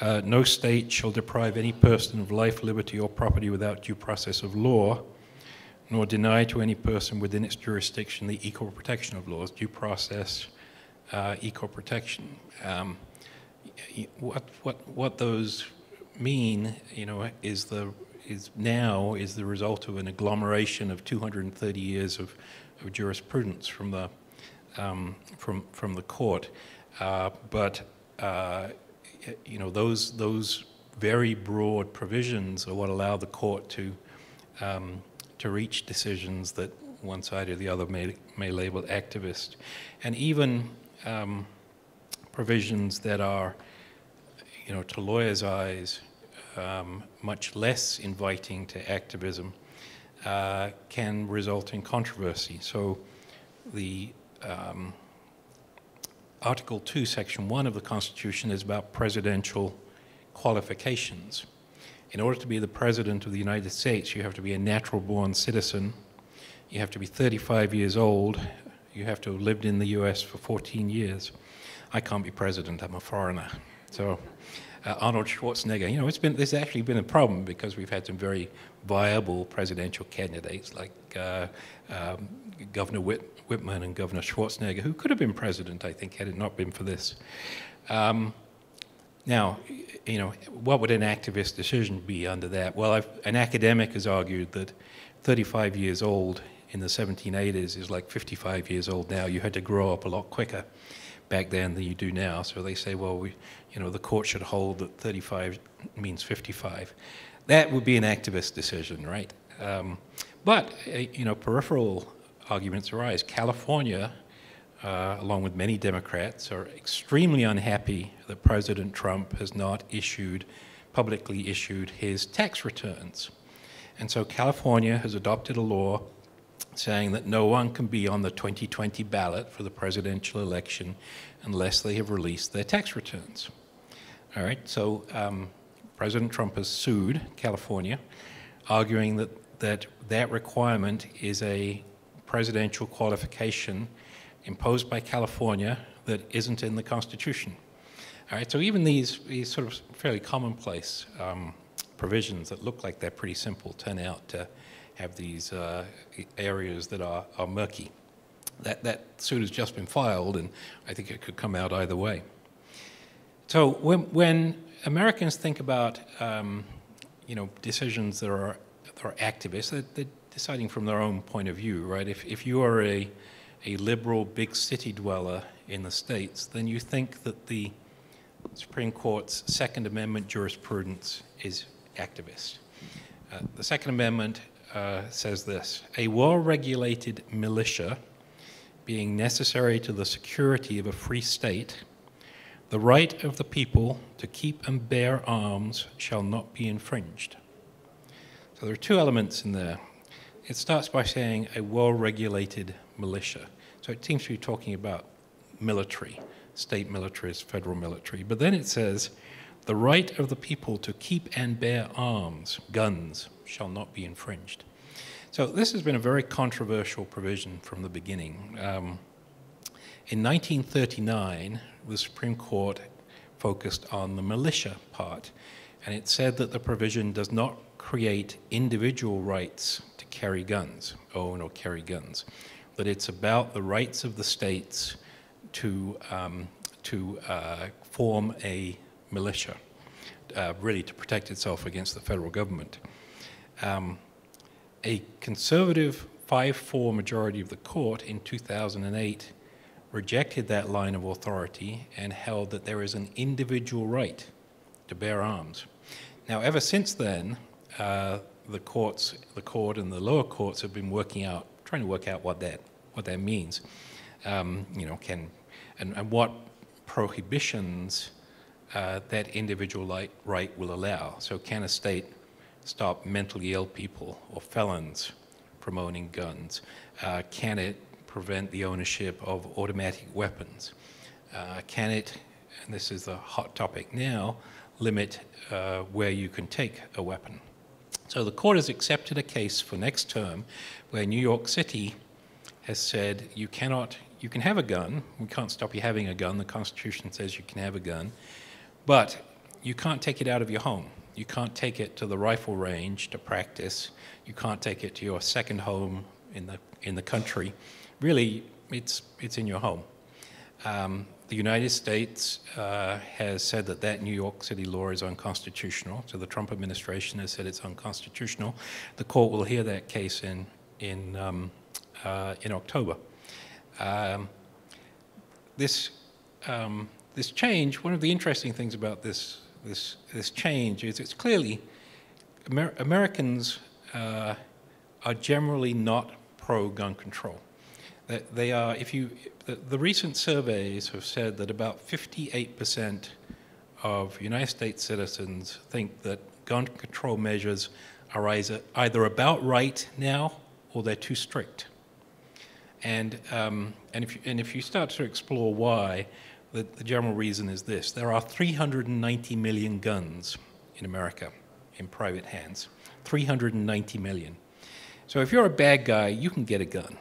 uh, no state shall deprive any person of life, liberty, or property without due process of law, nor deny to any person within its jurisdiction the equal protection of laws, due process, uh, equal protection. Um, what what what those mean, you know, is the is now is the result of an agglomeration of 230 years of, of jurisprudence from the um, from from the court, uh, but uh, you know those those very broad provisions are what allow the court to um, to reach decisions that one side or the other may may label activist, and even um, provisions that are, you know, to lawyers' eyes, um, much less inviting to activism uh, can result in controversy. So the um, Article 2, Section 1 of the Constitution is about presidential qualifications. In order to be the President of the United States, you have to be a natural born citizen, you have to be 35 years old, you have to have lived in the US for 14 years. I can't be president, I'm a foreigner. So uh, Arnold Schwarzenegger, you know, it's been, there's actually been a problem because we've had some very viable presidential candidates like uh, um, Governor Whit Whitman and Governor Schwarzenegger, who could have been president, I think, had it not been for this. Um, now, you know, what would an activist decision be under that? Well, I've, an academic has argued that 35 years old in the 1780s is like 55 years old now. You had to grow up a lot quicker back then than you do now. So they say, well, we, you know, the court should hold that 35 means 55. That would be an activist decision, right? Um, but, uh, you know, peripheral arguments arise. California, uh, along with many Democrats, are extremely unhappy that President Trump has not issued, publicly issued his tax returns. And so California has adopted a law saying that no one can be on the 2020 ballot for the presidential election unless they have released their tax returns. All right, so um, President Trump has sued California, arguing that, that that requirement is a presidential qualification imposed by California that isn't in the Constitution. All right, so even these, these sort of fairly commonplace um, provisions that look like they're pretty simple turn out to have these uh, areas that are, are murky. That, that suit has just been filed, and I think it could come out either way. So when, when Americans think about um, you know, decisions that are, that are activist, they're, they're deciding from their own point of view, right? If, if you are a, a liberal big city dweller in the States, then you think that the Supreme Court's Second Amendment jurisprudence is activist. Uh, the Second Amendment uh, says this A well regulated militia being necessary to the security of a free state, the right of the people to keep and bear arms shall not be infringed. So there are two elements in there. It starts by saying a well regulated militia. So it seems to be talking about military, state militaries, federal military. But then it says, the right of the people to keep and bear arms, guns, shall not be infringed. So this has been a very controversial provision from the beginning. Um, in 1939, the Supreme Court focused on the militia part, and it said that the provision does not create individual rights to carry guns, own or carry guns, that it's about the rights of the states to, um, to uh, form a militia, uh, really to protect itself against the federal government. Um, a conservative 5-4 majority of the court in 2008 rejected that line of authority and held that there is an individual right to bear arms. Now, ever since then, uh, the courts, the court and the lower courts have been working out, trying to work out what that, what that means. Um, you know, can, and, and what prohibitions uh, that individual light, right will allow. So can a state stop mentally ill people or felons from owning guns? Uh, can it prevent the ownership of automatic weapons? Uh, can it, and this is a hot topic now, limit uh, where you can take a weapon? So the court has accepted a case for next term where New York City has said you cannot, you can have a gun. We can't stop you having a gun. The Constitution says you can have a gun. But you can't take it out of your home. You can't take it to the rifle range to practice. You can't take it to your second home in the, in the country. Really, it's, it's in your home. Um, the United States uh, has said that that New York City law is unconstitutional. So the Trump administration has said it's unconstitutional. The court will hear that case in, in, um, uh, in October. Um, this um, this change, one of the interesting things about this, this, this change is it's clearly Amer Americans uh, are generally not pro gun control. That they are, if you, the, recent surveys have said that about 58% of United States citizens think that gun control measures are either, either about right now or they're too strict. And, um, and, if you, and if you start to explore why, the, the general reason is this there are 390 million guns in America in private hands. 390 million. So if you're a bad guy, you can get a gun.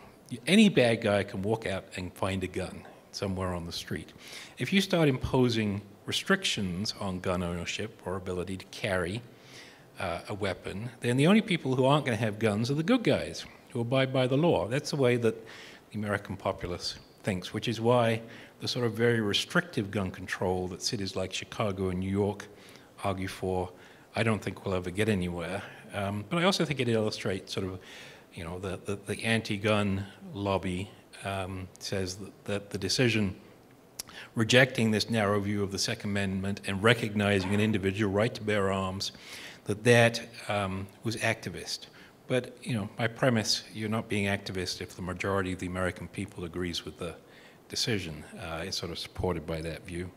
Any bad guy can walk out and find a gun somewhere on the street. If you start imposing restrictions on gun ownership or ability to carry uh, a weapon, then the only people who aren't going to have guns are the good guys who abide by the law. That's the way that the American populace thinks, which is why the sort of very restrictive gun control that cities like Chicago and New York argue for, I don't think we'll ever get anywhere. Um, but I also think it illustrates sort of, you know, the, the, the anti-gun lobby um, says that, that the decision rejecting this narrow view of the Second Amendment and recognizing an individual right to bear arms, that that um, was activist. But, you know, my premise, you're not being activist if the majority of the American people agrees with the decision. Uh, it's sort of supported by that view.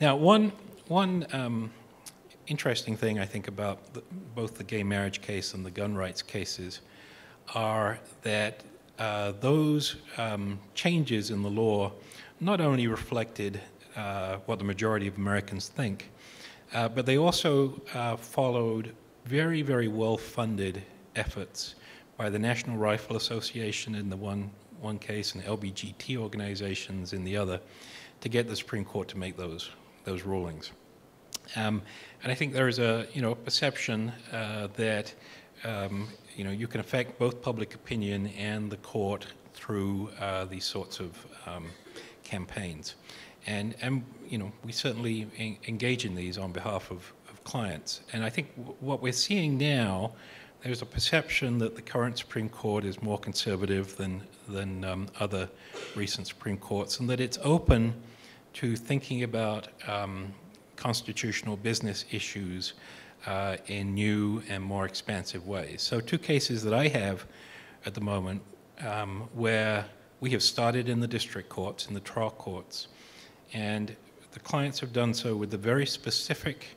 Now, one, one um, interesting thing I think about the, both the gay marriage case and the gun rights cases are that uh, those um, changes in the law not only reflected uh, what the majority of Americans think, uh, but they also uh, followed very, very well funded efforts by the National Rifle Association and the one one case and LBGT organizations in the other, to get the Supreme Court to make those, those rulings. Um, and I think there is a, you know, perception uh, that, um, you know, you can affect both public opinion and the court through uh, these sorts of um, campaigns. And, and, you know, we certainly en engage in these on behalf of, of clients. And I think what we're seeing now there's a perception that the current Supreme Court is more conservative than, than um, other recent Supreme Courts and that it's open to thinking about um, constitutional business issues uh, in new and more expansive ways. So two cases that I have at the moment um, where we have started in the district courts, in the trial courts, and the clients have done so with the very specific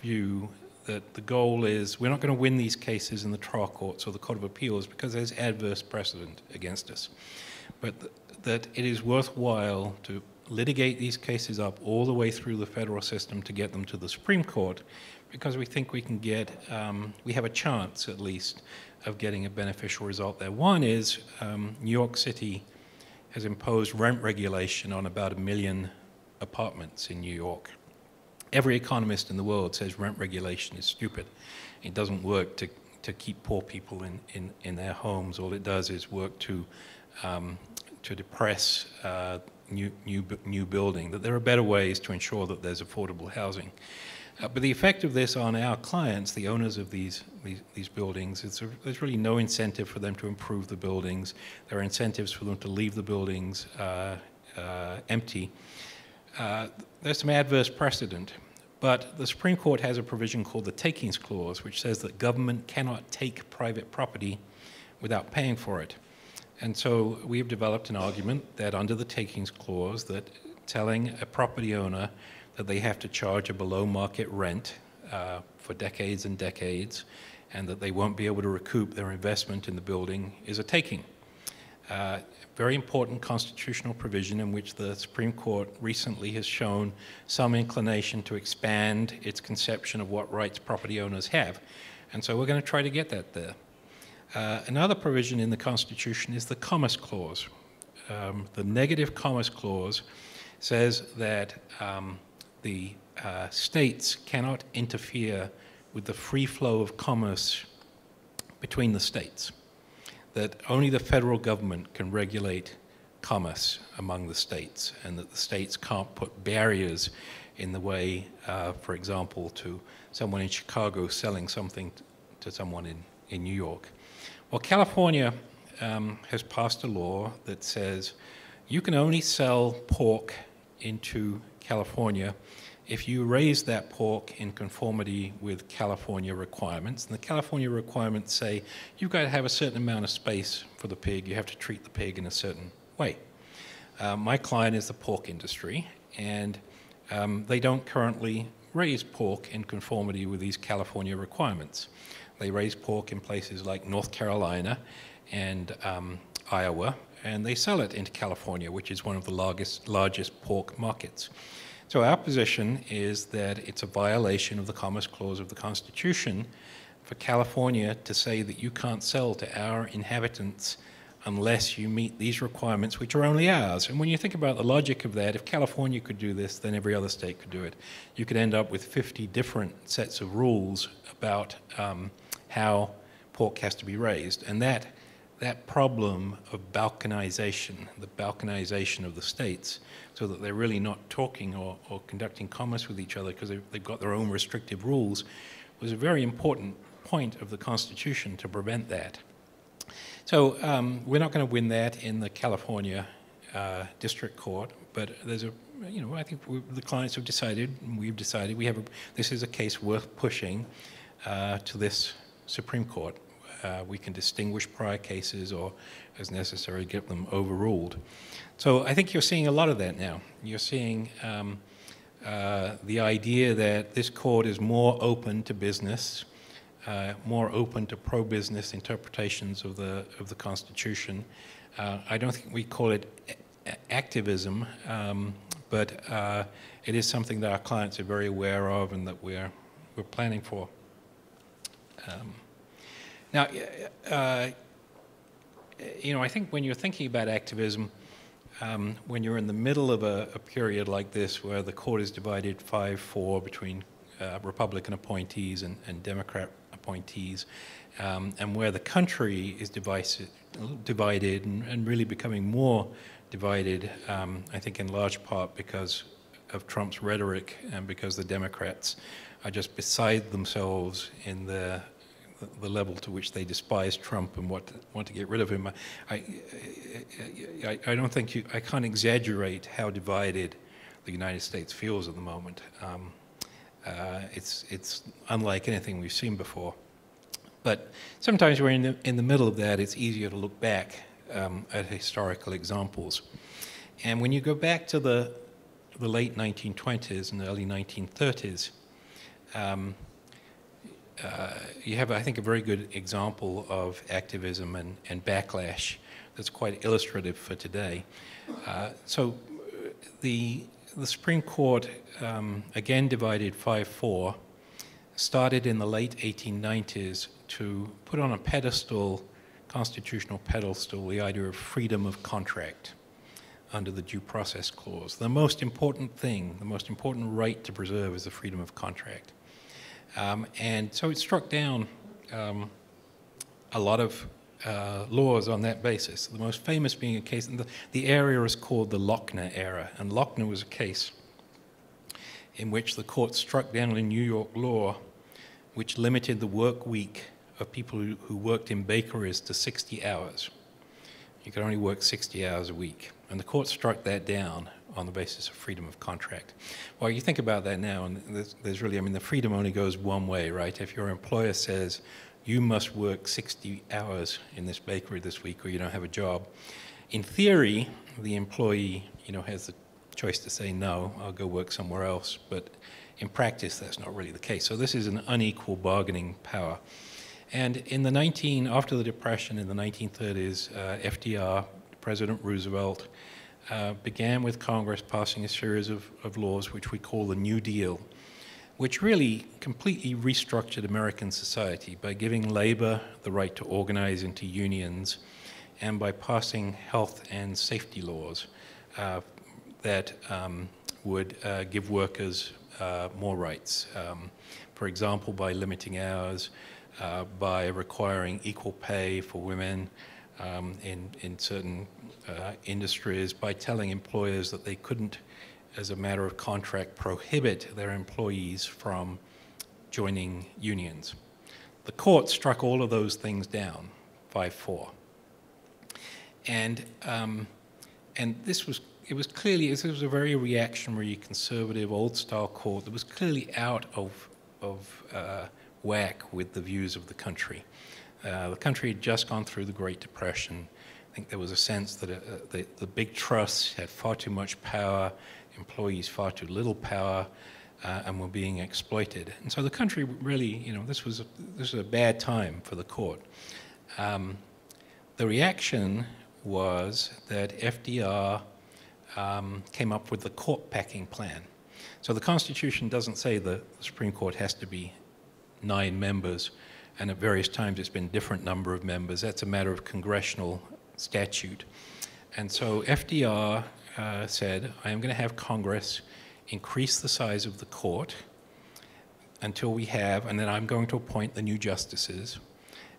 view that the goal is we're not going to win these cases in the trial courts or the Court of Appeals because there's adverse precedent against us, but th that it is worthwhile to litigate these cases up all the way through the federal system to get them to the Supreme Court because we think we can get, um, we have a chance at least of getting a beneficial result there. One is um, New York City has imposed rent regulation on about a million apartments in New York every economist in the world says rent regulation is stupid. It doesn't work to, to keep poor people in, in, in their homes. All it does is work to, um, to depress uh, new, new, new building, that there are better ways to ensure that there's affordable housing. Uh, but the effect of this on our clients, the owners of these, these, these buildings, a, there's really no incentive for them to improve the buildings. There are incentives for them to leave the buildings uh, uh empty. Uh, there's some adverse precedent, but the Supreme Court has a provision called the Takings Clause, which says that government cannot take private property without paying for it. And so we've developed an argument that under the Takings Clause, that telling a property owner that they have to charge a below market rent uh, for decades and decades, and that they won't be able to recoup their investment in the building is a taking. Uh, very important constitutional provision in which the Supreme Court recently has shown some inclination to expand its conception of what rights property owners have. And so we're going to try to get that there. Uh, another provision in the Constitution is the Commerce Clause. Um, the negative Commerce Clause says that um, the uh, states cannot interfere with the free flow of commerce between the states that only the federal government can regulate commerce among the states and that the states can't put barriers in the way, uh, for example, to someone in Chicago selling something to someone in, in New York. Well, California um, has passed a law that says you can only sell pork into California if you raise that pork in conformity with California requirements, and the California requirements say you've got to have a certain amount of space for the pig, you have to treat the pig in a certain way. Uh, my client is the pork industry, and um, they don't currently raise pork in conformity with these California requirements. They raise pork in places like North Carolina and um, Iowa, and they sell it into California, which is one of the largest, largest pork markets. So our position is that it's a violation of the Commerce Clause of the Constitution for California to say that you can't sell to our inhabitants unless you meet these requirements, which are only ours. And when you think about the logic of that, if California could do this, then every other state could do it. You could end up with 50 different sets of rules about um, how pork has to be raised. And that, that problem of balkanization, the balkanization of the states, so that they're really not talking or, or conducting commerce with each other because they've, they've got their own restrictive rules, was a very important point of the Constitution to prevent that. So um, we're not going to win that in the California uh, District Court, but there's a, you know, I think we, the clients have decided, we've decided, we have a, this is a case worth pushing uh, to this Supreme Court uh, we can distinguish prior cases or, as necessary, get them overruled. So I think you're seeing a lot of that now. You're seeing um, uh, the idea that this court is more open to business, uh, more open to pro-business interpretations of the of the Constitution. Uh, I don't think we call it activism, um, but uh, it is something that our clients are very aware of and that we're we're planning for. Um, now, uh, uh, you know, I think when you're thinking about activism, um, when you're in the middle of a, a, period like this where the court is divided 5-4 between uh, Republican appointees and, and Democrat appointees, um, and where the country is divisive, divided and, and, really becoming more divided, um, I think in large part because of Trump's rhetoric and because the Democrats are just beside themselves in their the level to which they despise Trump and want to, want to get rid of him. I, I, I don't think you, I can't exaggerate how divided the United States feels at the moment. Um, uh, it's, it's unlike anything we've seen before. But sometimes we're in the, in the middle of that, it's easier to look back um, at historical examples. And when you go back to the, the late 1920s and early 1930s, um, uh, you have, I think, a very good example of activism and, and backlash that's quite illustrative for today. Uh, so uh, the, the Supreme Court, um, again divided 5-4, started in the late 1890s to put on a pedestal, constitutional pedestal, the idea of freedom of contract under the Due Process Clause. The most important thing, the most important right to preserve is the freedom of contract. Um, and so it struck down um, a lot of uh, laws on that basis, the most famous being a case, the, the area is called the Lochner era, and Lochner was a case in which the court struck down a New York law which limited the work week of people who, who worked in bakeries to 60 hours. You could only work 60 hours a week. And the court struck that down on the basis of freedom of contract. Well, you think about that now, and there's, there's really, I mean, the freedom only goes one way, right? If your employer says, you must work 60 hours in this bakery this week or you don't have a job, in theory, the employee, you know, has the choice to say, no, I'll go work somewhere else. But in practice, that's not really the case. So this is an unequal bargaining power. And in the 19, after the Depression in the 1930s, uh, FDR, President Roosevelt, uh, began with Congress passing a series of, of laws which we call the New Deal, which really completely restructured American society by giving labor the right to organize into unions and by passing health and safety laws uh, that um, would uh, give workers uh, more rights. Um, for example, by limiting hours, uh, by requiring equal pay for women, um, in, in certain uh, industries by telling employers that they couldn't, as a matter of contract, prohibit their employees from joining unions. The court struck all of those things down, 5-4. And, um, and this was, it was clearly, this was a very reactionary, conservative, old-style court that was clearly out of, of uh, whack with the views of the country. Uh, the country had just gone through the Great Depression. I think there was a sense that uh, the, the, big trusts had far too much power, employees far too little power, uh, and were being exploited. And so the country really, you know, this was a, this was a bad time for the court. Um, the reaction was that FDR um, came up with the court packing plan. So the Constitution doesn't say the Supreme Court has to be nine members and at various times it's been different number of members. That's a matter of congressional statute. And so FDR uh, said, I am going to have Congress increase the size of the court until we have, and then I'm going to appoint the new justices.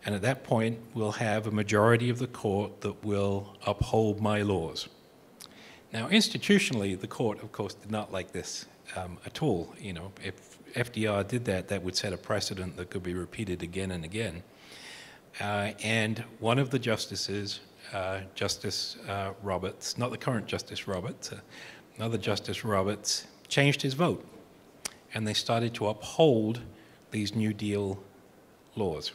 And at that point, we'll have a majority of the court that will uphold my laws. Now, institutionally, the court, of course, did not like this um, at all. You know, if FDR did that, that would set a precedent that could be repeated again and again. Uh, and one of the justices, uh, Justice uh, Roberts, not the current Justice Roberts, uh, another Justice Roberts, changed his vote. And they started to uphold these New Deal laws.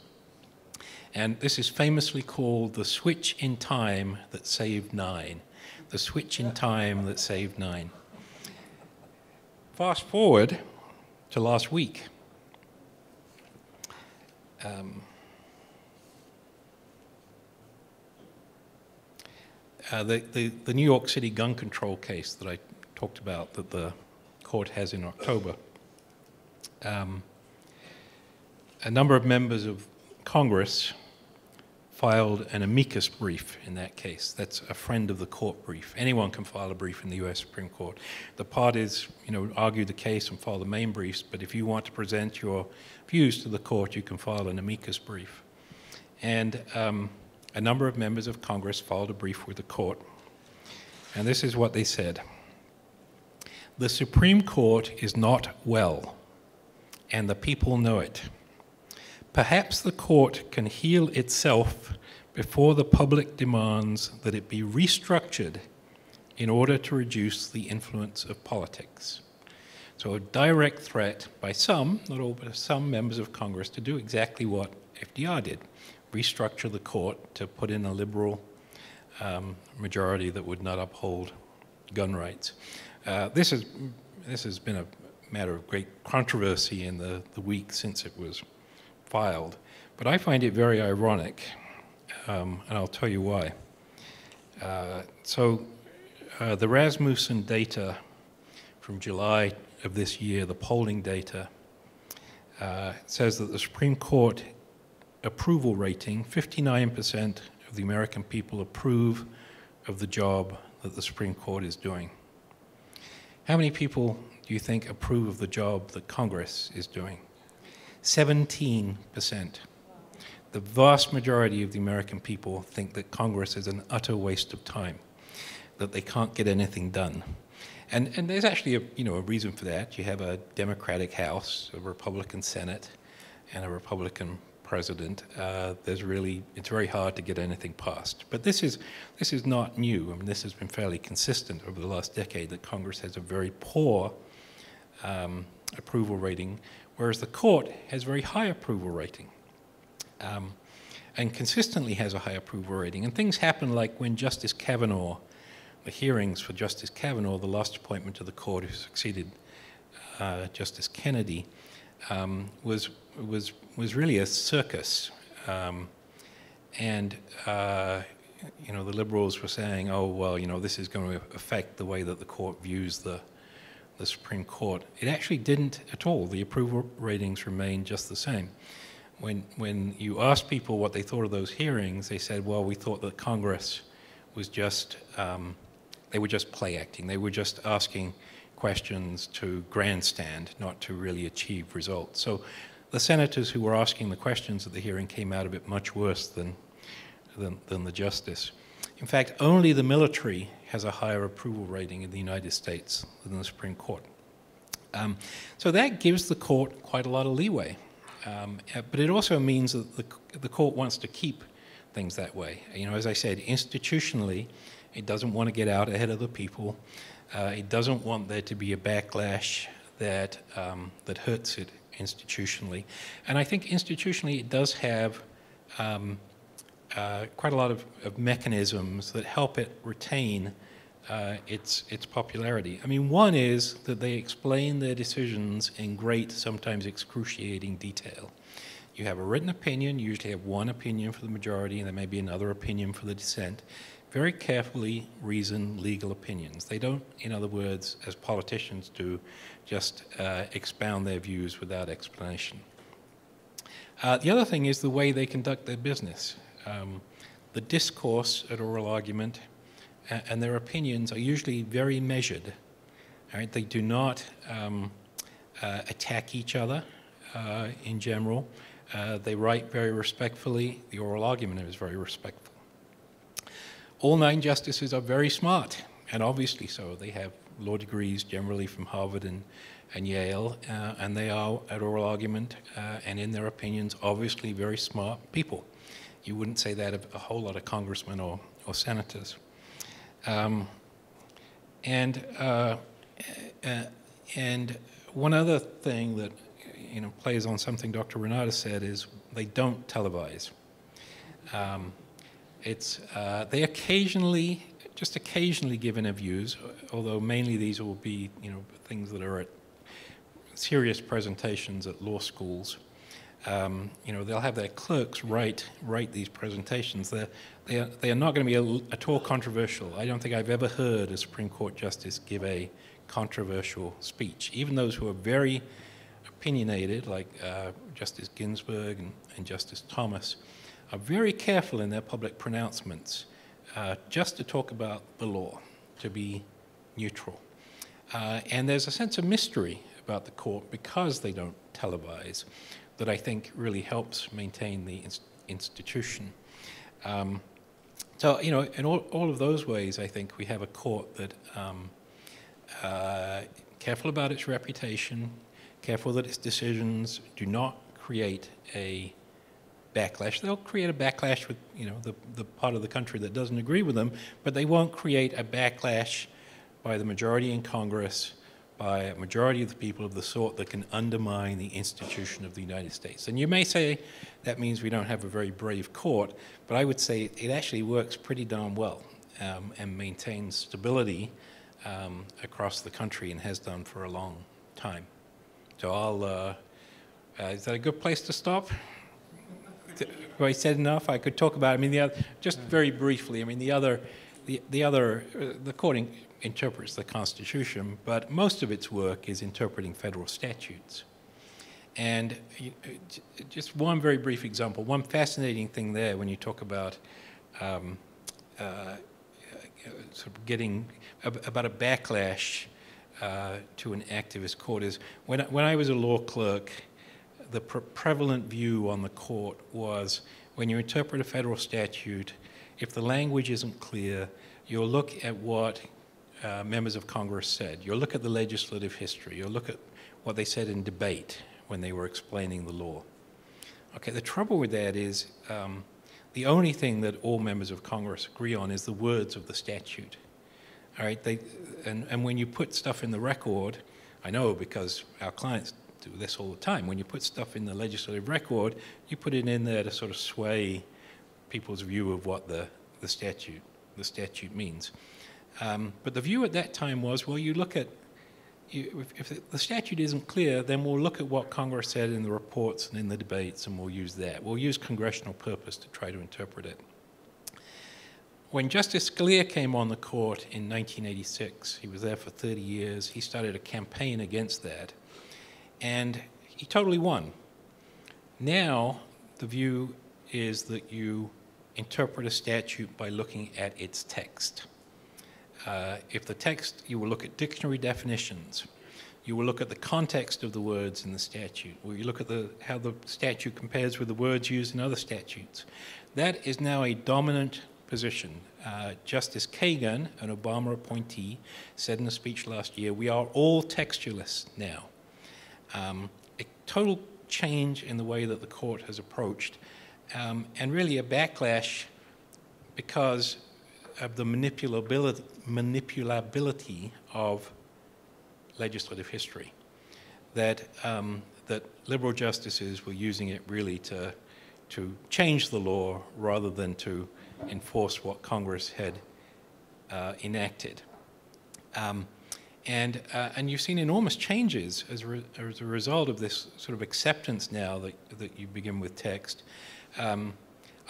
And this is famously called the switch in time that saved nine. The switch in time that saved nine. Fast forward to last week. Um, uh, the, the, the New York City gun control case that I talked about that the court has in October. Um, a number of members of Congress filed an amicus brief in that case. That's a friend of the court brief. Anyone can file a brief in the U.S. Supreme Court. The parties, you know, argue the case and file the main briefs, but if you want to present your views to the court, you can file an amicus brief. And um, a number of members of Congress filed a brief with the court, and this is what they said. The Supreme Court is not well, and the people know it. Perhaps the court can heal itself before the public demands that it be restructured in order to reduce the influence of politics. So a direct threat by some, not all, but some members of Congress to do exactly what FDR did, restructure the court to put in a liberal um, majority that would not uphold gun rights. Uh, this, is, this has been a matter of great controversy in the, the week since it was filed. But I find it very ironic, um, and I'll tell you why. Uh, so uh, the Rasmussen data from July of this year, the polling data, uh, says that the Supreme Court approval rating, 59% of the American people approve of the job that the Supreme Court is doing. How many people do you think approve of the job that Congress is doing? 17%. The vast majority of the American people think that Congress is an utter waste of time, that they can't get anything done. And, and there's actually a, you know, a reason for that. You have a Democratic House, a Republican Senate, and a Republican president, uh, there's really it's very hard to get anything passed. But this is this is not new. I mean, this has been fairly consistent over the last decade that Congress has a very poor um, approval rating whereas the court has very high approval rating um, and consistently has a high approval rating. And things happen like when Justice Kavanaugh, the hearings for Justice Kavanaugh, the last appointment to the court who succeeded uh, Justice Kennedy, um, was, was, was really a circus. Um, and, uh, you know, the liberals were saying, oh, well, you know, this is going to affect the way that the court views the, the Supreme Court. It actually didn't at all. The approval ratings remained just the same. When, when you asked people what they thought of those hearings, they said, well, we thought that Congress was just, um, they were just play acting. They were just asking questions to grandstand, not to really achieve results. So the senators who were asking the questions at the hearing came out of it much worse than, than, than the justice. In fact, only the military has a higher approval rating in the United States than the Supreme Court. Um, so that gives the court quite a lot of leeway. Um, but it also means that the, the court wants to keep things that way. You know, as I said, institutionally, it doesn't want to get out ahead of the people. Uh, it doesn't want there to be a backlash that, um, that hurts it institutionally. And I think institutionally it does have um, uh, quite a lot of, of, mechanisms that help it retain uh, its, its popularity. I mean, one is that they explain their decisions in great, sometimes excruciating detail. You have a written opinion, you usually have one opinion for the majority, and there may be another opinion for the dissent. Very carefully reason legal opinions. They don't, in other words, as politicians do, just uh, expound their views without explanation. Uh, the other thing is the way they conduct their business. Um, the discourse at oral argument and their opinions are usually very measured. Right? They do not um, uh, attack each other uh, in general. Uh, they write very respectfully. The oral argument is very respectful. All nine justices are very smart, and obviously so. They have law degrees generally from Harvard and, and Yale, uh, and they are at oral argument uh, and in their opinions obviously very smart people. You wouldn't say that of a whole lot of congressmen or, or senators. Um, and uh, uh, and one other thing that you know plays on something Dr. Renata said is they don't televise. Um, it's uh, they occasionally, just occasionally, give interviews. Although mainly these will be you know things that are at serious presentations at law schools um, you know, they'll have their clerks write, write these presentations. They're, they are, they are not going to be a, at all controversial. I don't think I've ever heard a Supreme Court justice give a controversial speech. Even those who are very opinionated, like uh, Justice Ginsburg and, and, Justice Thomas, are very careful in their public pronouncements uh, just to talk about the law, to be neutral. Uh, and there's a sense of mystery about the court because they don't televise that I think really helps maintain the institution. Um, so, you know, in all, all of those ways, I think we have a court that um, uh, careful about its reputation, careful that its decisions do not create a backlash. They'll create a backlash with, you know, the, the part of the country that doesn't agree with them, but they won't create a backlash by the majority in Congress by a majority of the people of the sort that can undermine the institution of the United States. And you may say that means we don't have a very brave court, but I would say it actually works pretty darn well um, and maintains stability um, across the country and has done for a long time. So I'll, uh, uh, is that a good place to stop? Have I said enough? I could talk about, I mean, the other, just very briefly, I mean, the other, the, other, uh, the court in, interprets the Constitution, but most of its work is interpreting federal statutes. And uh, just one very brief example, one fascinating thing there when you talk about um, uh, uh sort of getting about a backlash uh, to an activist court is when, when I was a law clerk, the pre prevalent view on the court was when you interpret a federal statute, if the language isn't clear, you'll look at what uh, members of Congress said. You'll look at the legislative history. You'll look at what they said in debate when they were explaining the law. Okay, the trouble with that is um, the only thing that all members of Congress agree on is the words of the statute. All right, they, and, and when you put stuff in the record, I know because our clients do this all the time. When you put stuff in the legislative record, you put it in there to sort of sway people's view of what the, the statute the statute means. Um, but the view at that time was, well, you look at if, if the statute isn't clear, then we'll look at what Congress said in the reports and in the debates, and we'll use that. We'll use congressional purpose to try to interpret it. When Justice Scalia came on the court in 1986, he was there for 30 years. He started a campaign against that, and he totally won. Now, the view is that you interpret a statute by looking at its text. Uh, if the text, you will look at dictionary definitions. You will look at the context of the words in the statute, or you look at the, how the statute compares with the words used in other statutes. That is now a dominant position. Uh, Justice Kagan, an Obama appointee, said in a speech last year, we are all textualists now. Um, a total change in the way that the court has approached um, and really a backlash because of the manipulability, manipulability of legislative history. That, um, that liberal justices were using it really to, to change the law rather than to enforce what Congress had uh, enacted. Um, and, uh, and you've seen enormous changes as, as a result of this sort of acceptance now that, that you begin with text. Um,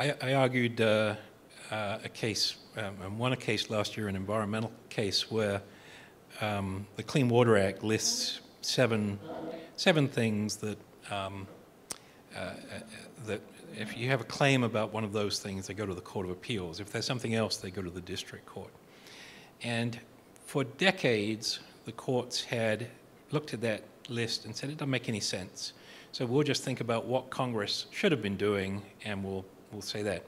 I, I, argued uh, uh, a case, um, and won a case last year, an environmental case, where um, the Clean Water Act lists seven, seven things that, um, uh, uh, that if you have a claim about one of those things, they go to the Court of Appeals. If there's something else, they go to the district court. And for decades, the courts had looked at that list and said it doesn't make any sense. So we'll just think about what Congress should have been doing and we'll, we'll say that.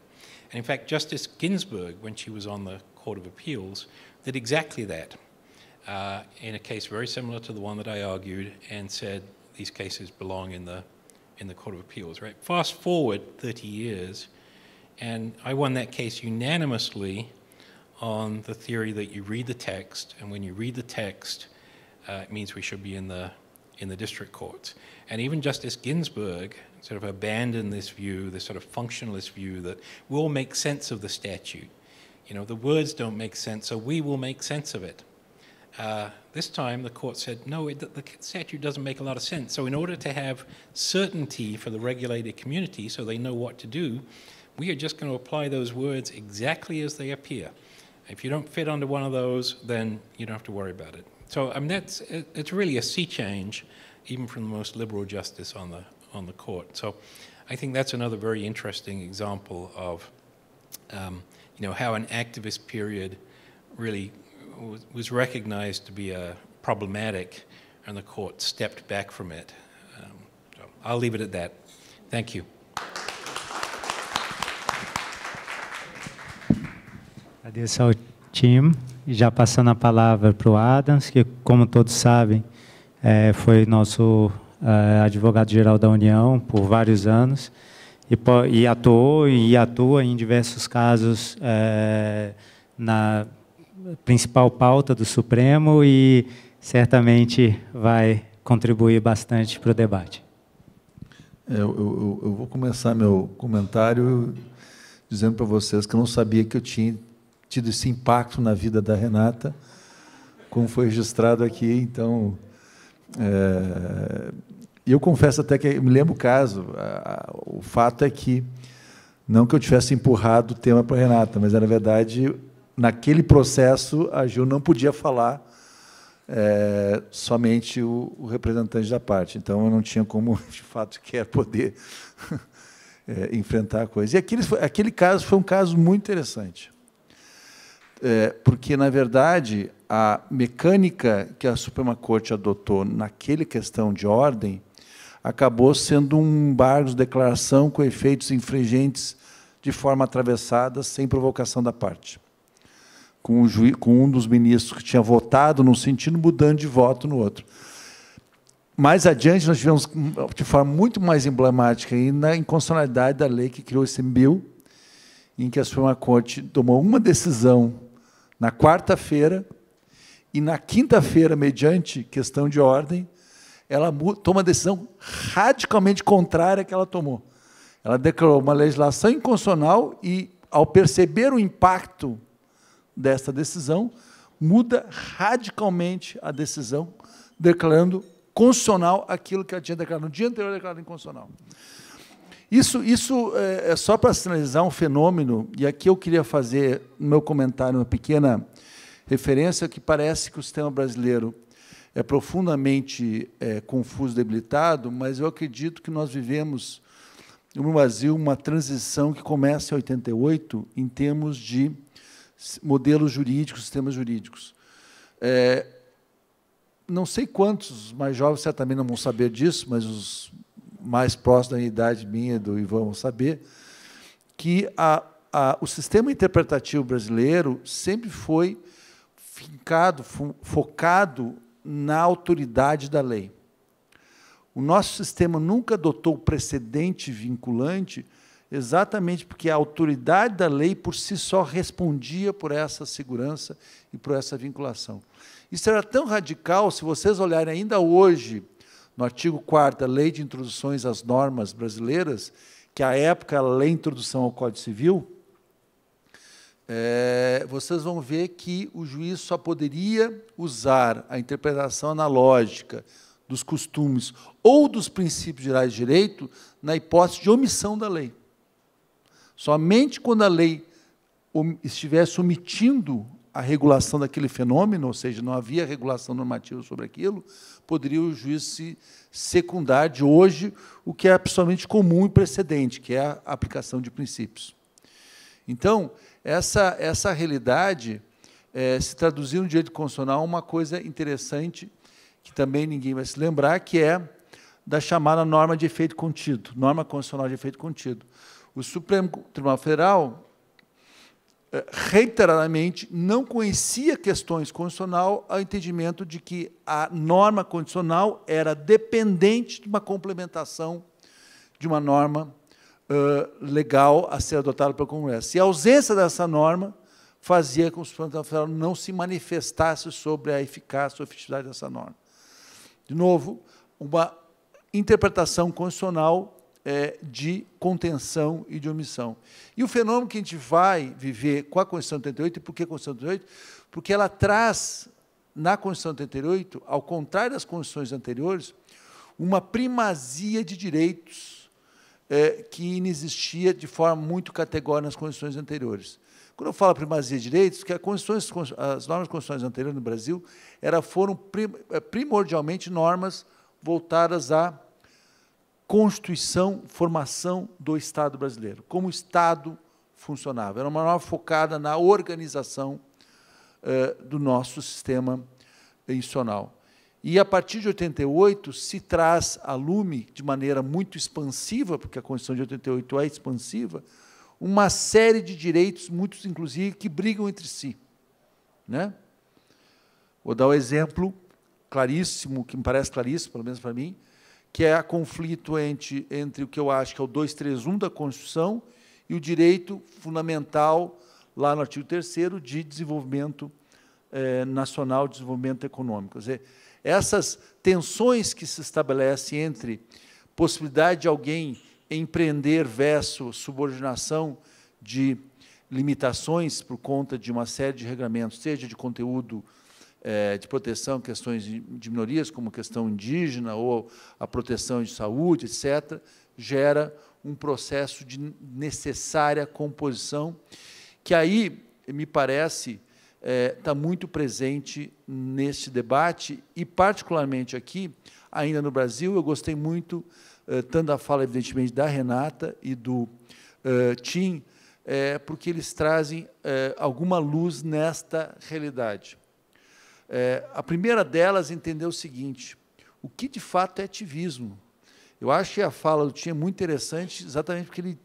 And in fact, Justice Ginsburg, when she was on the Court of Appeals, did exactly that uh, in a case very similar to the one that I argued and said these cases belong in the, in the Court of Appeals, right? Fast forward 30 years, and I won that case unanimously on the theory that you read the text, and when you read the text, uh, it means we should be in the in the district courts. And even Justice Ginsburg sort of abandoned this view, this sort of functionalist view that we'll make sense of the statute. You know, the words don't make sense, so we will make sense of it. Uh, this time the court said, no, it, the statute doesn't make a lot of sense. So in order to have certainty for the regulated community so they know what to do, we are just going to apply those words exactly as they appear. If you don't fit under one of those, then you don't have to worry about it. So I mean, that's, it, it's really a sea change, even from the most liberal justice on the, on the court. So I think that's another very interesting example of um, you know, how an activist period really was recognized to be a uh, problematic and the court stepped back from it. Um, so I'll leave it at that. Thank you. time. Já passando a palavra para o Adams, que, como todos sabem, é, foi nosso é, advogado-geral da União por vários anos e, e, atuou e atua em diversos casos é, na principal pauta do Supremo e certamente vai contribuir bastante para o debate. É, eu, eu, eu, vou começar meu comentário dizendo para vocês que eu não sabia que eu tinha tido esse impacto na vida da Renata, como foi registrado aqui. Então, é, eu confesso até que me lembro o caso. A, a, o fato é que não que eu tivesse empurrado o tema para a Renata, mas na verdade naquele processo a Gil não podia falar é, somente o, o, representante da parte. Então eu não tinha como de fato quer poder é, enfrentar a coisa. E aquele, aquele caso foi um caso muito interessante. É, porque, na verdade, a mecânica que a Suprema Corte adotou naquele questão de ordem acabou sendo um embargo de declaração com efeitos infringentes de forma atravessada, sem provocação da parte. Com, o juiz, com um dos ministros que tinha votado num sentido, mudando de voto no outro. Mais adiante, nós tivemos, de forma muito mais emblemática ainda, a inconstitucionalidade da lei que criou esse MBIL, em que a Suprema Corte tomou uma decisão na quarta-feira, e na quinta-feira, mediante questão de ordem, ela toma decisão radicalmente contrária à que ela tomou. Ela declarou uma legislação inconstitucional e, ao perceber o impacto desta decisão, muda radicalmente a decisão, declarando constitucional aquilo que ela tinha declarado no dia anterior, declarado inconstitucional. Isso, isso é, é só para sinalizar um fenômeno, e aqui eu queria fazer no meu comentário uma pequena referência que parece que o sistema brasileiro é profundamente é, confuso, debilitado, mas eu acredito que nós vivemos no Brasil uma transição que começa em 88 em termos de modelos jurídicos, sistemas jurídicos. É, não sei quantos mais jovens certamente não vão saber disso, mas os mais próximo da idade minha, do Ivan, vão saber, que a, a, o sistema interpretativo brasileiro sempre foi fincado, focado na autoridade da lei. O nosso sistema nunca adotou precedente vinculante, exatamente porque a autoridade da lei por si só respondia por essa segurança e por essa vinculação. Isso era tão radical, se vocês olharem ainda hoje no artigo 4 da Lei de Introduções às Normas Brasileiras, que à época era a Lei de Introdução ao Código Civil, é, vocês vão ver que o juiz só poderia usar a interpretação analógica dos costumes ou dos princípios gerais de direito na hipótese de omissão da lei. Somente quando a lei estivesse omitindo a regulação daquele fenômeno, ou seja, não havia regulação normativa sobre aquilo, poderia o juiz se secundar de hoje o que é absolutamente comum e precedente, que é a aplicação de princípios. Então, essa, essa realidade é, se traduziu no direito constitucional uma coisa interessante, que também ninguém vai se lembrar, que é da chamada norma de efeito contido, norma constitucional de efeito contido. O Supremo Tribunal Federal eh, reiteradamente não conhecia questões constitucional ao entendimento de que a norma condicional era dependente de uma complementação de uma norma uh, legal a ser adotada pelo Congresso. E a ausência dessa norma fazia com que o Supremo Federal não se manifestasse sobre a eficácia ou efetividade dessa norma. De novo, uma interpretação constitucional é, de contenção e de omissão. E o fenômeno que a gente vai viver com a Constituição de 88, e por que a Constituição de 88? Porque ela traz, na Constituição de 88, ao contrário das Constituições anteriores, uma primazia de direitos é, que inexistia de forma muito categórica nas Constituições anteriores. Quando eu falo primazia de direitos, que as, normas constitucionais anteriores no Brasil era, foram é, primordialmente normas voltadas a constituição, formação do Estado brasileiro, como o Estado funcionava. Era uma nova focada na organização eh, do nosso sistema institucional. E a partir de 88 se traz a lume de maneira muito expansiva, porque a Constituição de 88 é expansiva, uma série de direitos, muitos inclusive que brigam entre si, né? Vou dar um exemplo claríssimo, que me parece claríssimo, pelo menos para mim, que é a conflito entre, entre o que eu acho que é o 231 da Constituição e o direito fundamental, lá no artigo 3 de desenvolvimento eh, nacional, desenvolvimento econômico. Quer dizer, essas tensões que se estabelecem entre possibilidade de alguém empreender versus subordinação de limitações por conta de uma série de regulamentos, seja de conteúdo é, de proteção, questões de minorias, como questão indígena ou a proteção de saúde, etc., gera um processo de necessária composição, que aí, me parece, está é, muito presente neste debate, e, particularmente aqui, ainda no Brasil, eu gostei muito, é, tanto da fala, evidentemente, da Renata e do Tim, porque eles trazem alguma luz nesta realidade. É, a primeira delas entendeu o seguinte: o que de fato é ativismo? Eu acho que a fala do Tim é muito interessante, exatamente porque ele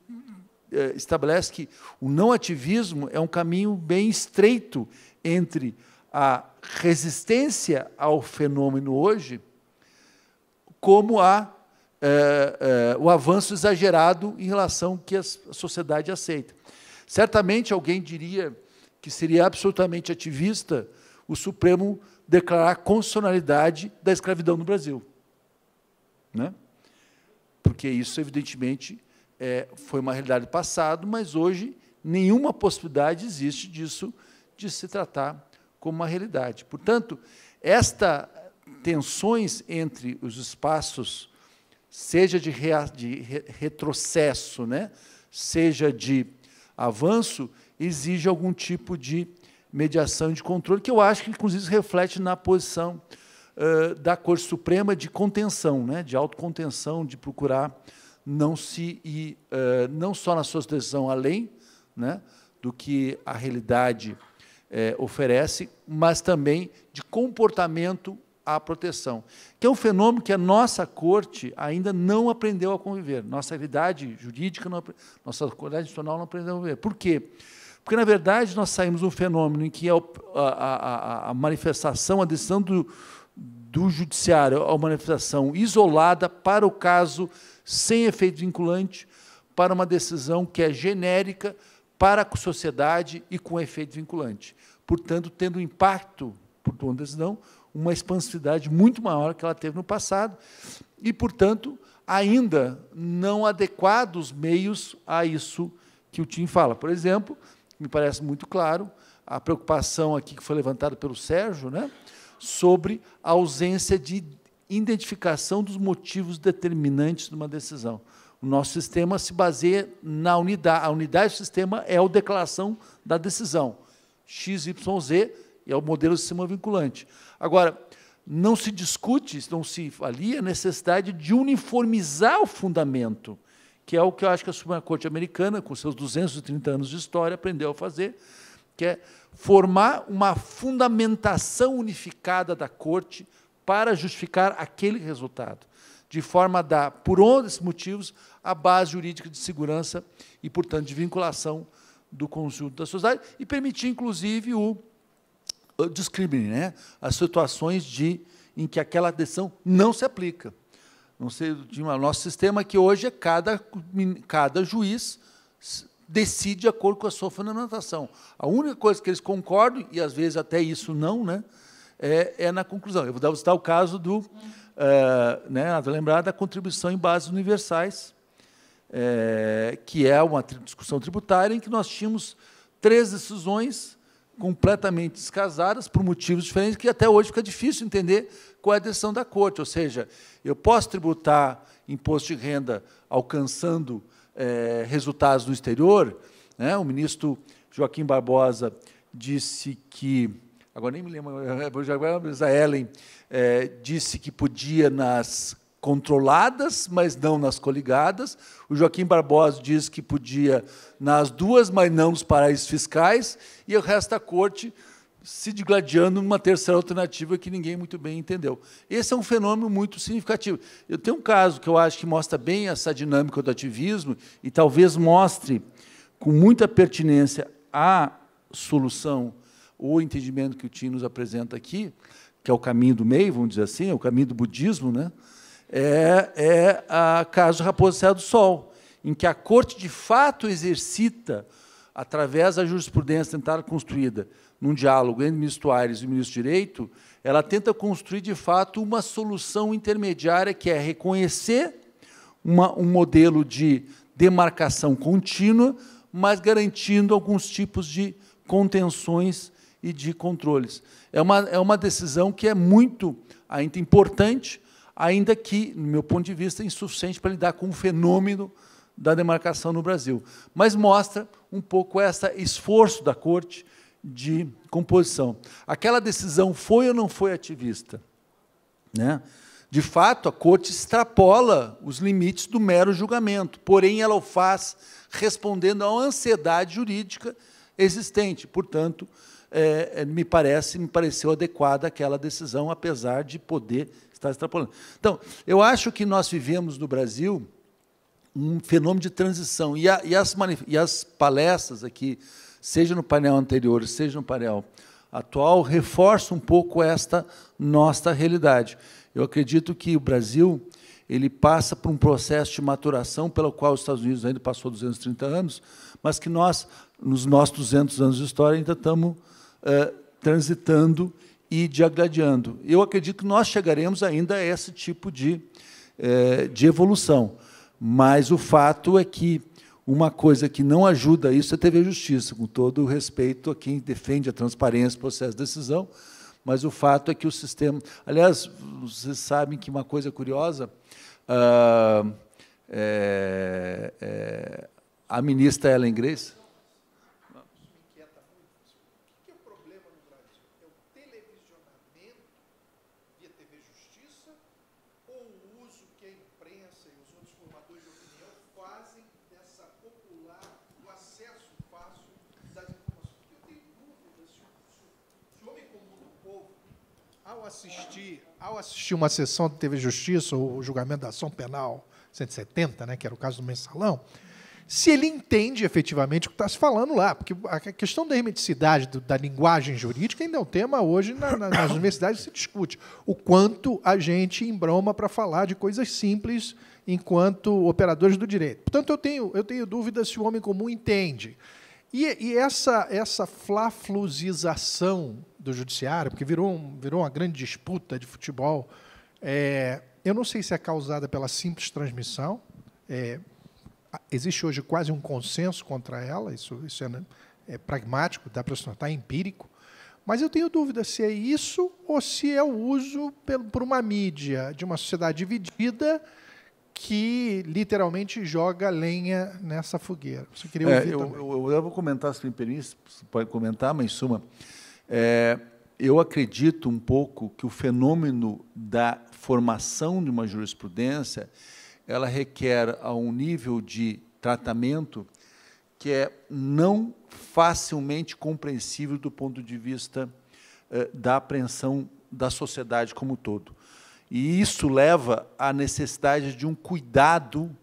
é, estabelece que o não ativismo é um caminho bem estreito entre a resistência ao fenômeno hoje, como a, é, é, o avanço exagerado em relação ao que a sociedade aceita. Certamente alguém diria que seria absolutamente ativista o Supremo declarar a constitucionalidade da escravidão no Brasil. Né? Porque isso, evidentemente, é, foi uma realidade do passado, mas hoje nenhuma possibilidade existe disso de se tratar como uma realidade. Portanto, estas tensões entre os espaços, seja de, rea, de re, retrocesso, né, seja de avanço, exige algum tipo de mediação e de controle, que eu acho que, inclusive, reflete na posição uh, da Corte Suprema de contenção, né, de autocontenção, de procurar não se ir, uh, não só na sua decisão além né, do que a realidade oferece, mas também de comportamento à proteção, que é um fenômeno que a nossa corte ainda não aprendeu a conviver, nossa realidade jurídica, não, nossa realidade institucional não aprendeu a conviver. Por quê? Porque porque, na verdade, nós saímos de um fenômeno em que a, a, a manifestação, a decisão do, do judiciário, é a manifestação isolada para o caso sem efeito vinculante, para uma decisão que é genérica para a sociedade e com efeito vinculante. Portanto, tendo um impacto, por uma decisão, uma expansividade muito maior que ela teve no passado e, portanto, ainda não adequados meios a isso que o Tim fala. Por exemplo, me parece muito claro, a preocupação aqui que foi levantada pelo Sérgio, né, sobre a ausência de identificação dos motivos determinantes de uma decisão. O nosso sistema se baseia na unidade. A unidade do sistema é a declaração da decisão. X, Y, Z é o modelo de sistema vinculante. Agora, não se discute, não se avalia a necessidade de uniformizar o fundamento que é o que eu acho que a Suprema Corte americana, com seus 230 anos de história, aprendeu a fazer, que é formar uma fundamentação unificada da Corte para justificar aquele resultado, de forma a dar, por outros motivos, a base jurídica de segurança e, portanto, de vinculação do conjunto da sociedade e permitir, inclusive, o, o discrimine, né? as situações de, em que aquela decisão não se aplica. Não sei, o nosso sistema é que hoje é cada, cada juiz decide de acordo com a sua fundamentação. A única coisa que eles concordam, e às vezes até isso não, né, é, é na conclusão. Eu vou citar o caso do, eh, né, lembrar da contribuição em bases universais, é, que é uma discussão tributária em que nós tínhamos três decisões completamente descasadas por motivos diferentes que até hoje fica difícil entender com a decisão da corte, ou seja, eu posso tributar imposto de renda alcançando é, resultados no exterior. Né? O ministro Joaquim Barbosa disse que agora nem me lembro, mas a Ellen é, disse que podia nas controladas, mas não nas coligadas. O Joaquim Barbosa disse que podia nas duas, mas não nos paraísos fiscais. E o resto da corte se digladiando numa terceira alternativa que ninguém muito bem entendeu. Esse é um fenômeno muito significativo. Eu tenho um caso que eu acho que mostra bem essa dinâmica do ativismo e talvez mostre com muita pertinência a solução ou entendimento que o Tim nos apresenta aqui, que é o caminho do meio, vamos dizer assim, é o caminho do budismo, né? é, é a caso Raposa Serra do Sol, em que a corte de fato exercita, através da jurisprudência tentar construída, num diálogo entre o ministro Aires e o ministro Direito, ela tenta construir, de fato, uma solução intermediária, que é reconhecer uma, um modelo de demarcação contínua, mas garantindo alguns tipos de contenções e de controles. É uma, é uma decisão que é muito ainda importante, ainda que, no meu ponto de vista, insuficiente para lidar com o fenômeno da demarcação no Brasil. Mas mostra um pouco esse esforço da Corte de composição. Aquela decisão foi ou não foi ativista? Né? De fato, a corte extrapola os limites do mero julgamento, porém ela o faz respondendo à ansiedade jurídica existente. Portanto, é, é, me parece, me pareceu adequada aquela decisão, apesar de poder estar extrapolando. Então, eu acho que nós vivemos no Brasil um fenômeno de transição. E, a, e, as, e as palestras aqui seja no painel anterior, seja no painel atual, reforça um pouco esta nossa realidade. Eu acredito que o Brasil ele passa por um processo de maturação pelo qual os Estados Unidos ainda passou 230 anos, mas que nós, nos nossos 200 anos de história, ainda estamos eh, transitando e diagradiando. Eu acredito que nós chegaremos ainda a esse tipo de, eh, de evolução, mas o fato é que uma coisa que não ajuda isso é a TV Justiça, com todo o respeito a quem defende a transparência, processo de decisão, mas o fato é que o sistema. Aliás, vocês sabem que uma coisa curiosa. Uh, é, é, a ministra Ellen Grace, ao assistir uma sessão da TV Justiça ou o julgamento da ação penal 170, né, que era o caso do mensalão, se ele entende efetivamente o que está se falando lá, porque a questão da hermeticidade do, da linguagem jurídica ainda é um tema hoje na, na, nas universidades se discute. O quanto a gente embroma para falar de coisas simples enquanto operadores do direito. Portanto, eu tenho, eu tenho dúvida se o homem comum entende. E, e essa, essa flafluzização do judiciário, porque virou, um, virou uma grande disputa de futebol. É, eu não sei se é causada pela simples transmissão. É, existe hoje quase um consenso contra ela, isso, isso é, né, é pragmático, dá para notar, é empírico. Mas eu tenho dúvida se é isso ou se é o uso por uma mídia de uma sociedade dividida que literalmente joga lenha nessa fogueira. Você queria é, ouvir é, eu, eu, eu, vou comentar, se me permite, pode comentar, mas em suma, é, eu acredito um pouco que o fenômeno da formação de uma jurisprudência ela requer a um nível de tratamento que é não facilmente compreensível do ponto de vista eh, da apreensão da sociedade como um todo. E isso leva à necessidade de um cuidado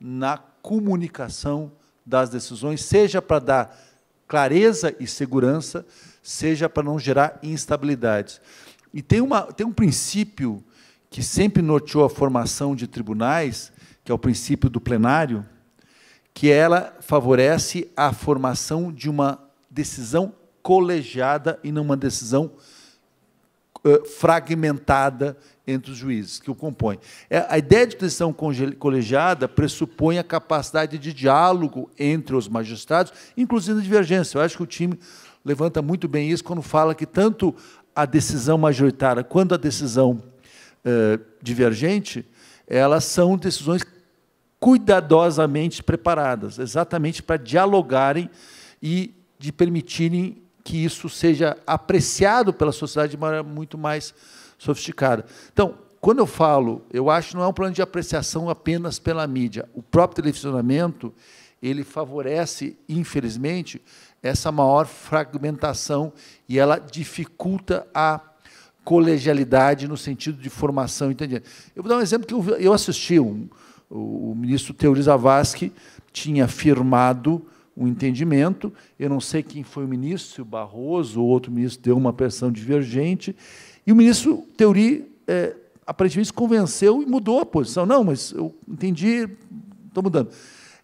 na comunicação das decisões, seja para dar clareza e segurança, seja para não gerar instabilidades. E tem, uma, tem um princípio que sempre norteou a formação de tribunais, que é o princípio do plenário, que ela favorece a formação de uma decisão colegiada e não uma decisão eh, fragmentada entre os juízes que o compõem. É, a ideia de decisão colegiada pressupõe a capacidade de diálogo entre os magistrados, inclusive na divergência. Eu acho que o time levanta muito bem isso quando fala que tanto a decisão majoritária quanto a decisão eh, divergente, elas são decisões cuidadosamente preparadas, exatamente para dialogarem e de permitirem que isso seja apreciado pela sociedade de maneira muito mais sofisticada. Então, quando eu falo, eu acho que não é um plano de apreciação apenas pela mídia. O próprio televisionamento, ele favorece, infelizmente, essa maior fragmentação e ela dificulta a colegialidade no sentido de formação. Entendeu? Eu vou dar um exemplo que eu, eu assisti. Um, o, o ministro Teori Zavascki tinha firmado um entendimento. Eu não sei quem foi o ministro, o Barroso ou outro ministro deu uma pressão divergente. E o ministro Teori é, aparentemente se convenceu e mudou a posição. Não, mas eu entendi, estou mudando.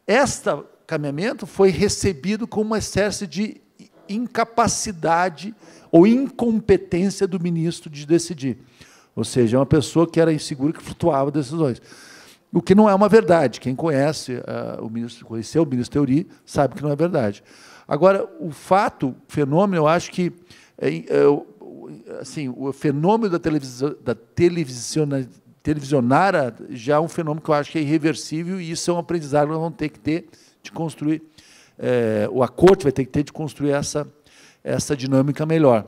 Esta encaminhamento foi recebido com um excesso de incapacidade ou incompetência do ministro de decidir. Ou seja, é uma pessoa que era insegura que flutuava decisões. O que não é uma verdade. Quem conhece uh, o ministro, conheceu o ministro Teori, sabe que não é verdade. Agora, o fato, o fenômeno, eu acho que é, é assim, o fenômeno da, televisão, da televisiona, televisionara já é um fenômeno que eu acho que é irreversível e isso é um aprendizado que nós vamos ter que ter de construir, é, eh, o acordo vai ter que ter de construir essa, essa dinâmica melhor.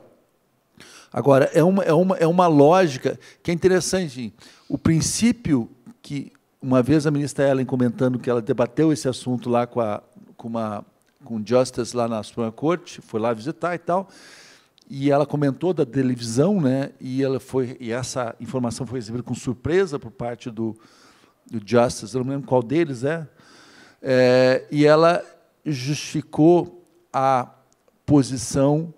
Agora, é uma, é, uma, é uma lógica que é interessante. O princípio que, uma vez a ministra Ellen comentando que ela debateu esse assunto lá com, a, com, uma, com Justice lá na Suprema Corte, foi lá visitar e tal, e ela comentou da televisão, né? E ela foi e essa informação foi recebida com surpresa por parte do, do Justice, eu não lembro qual deles é, é, e ela justificou a posição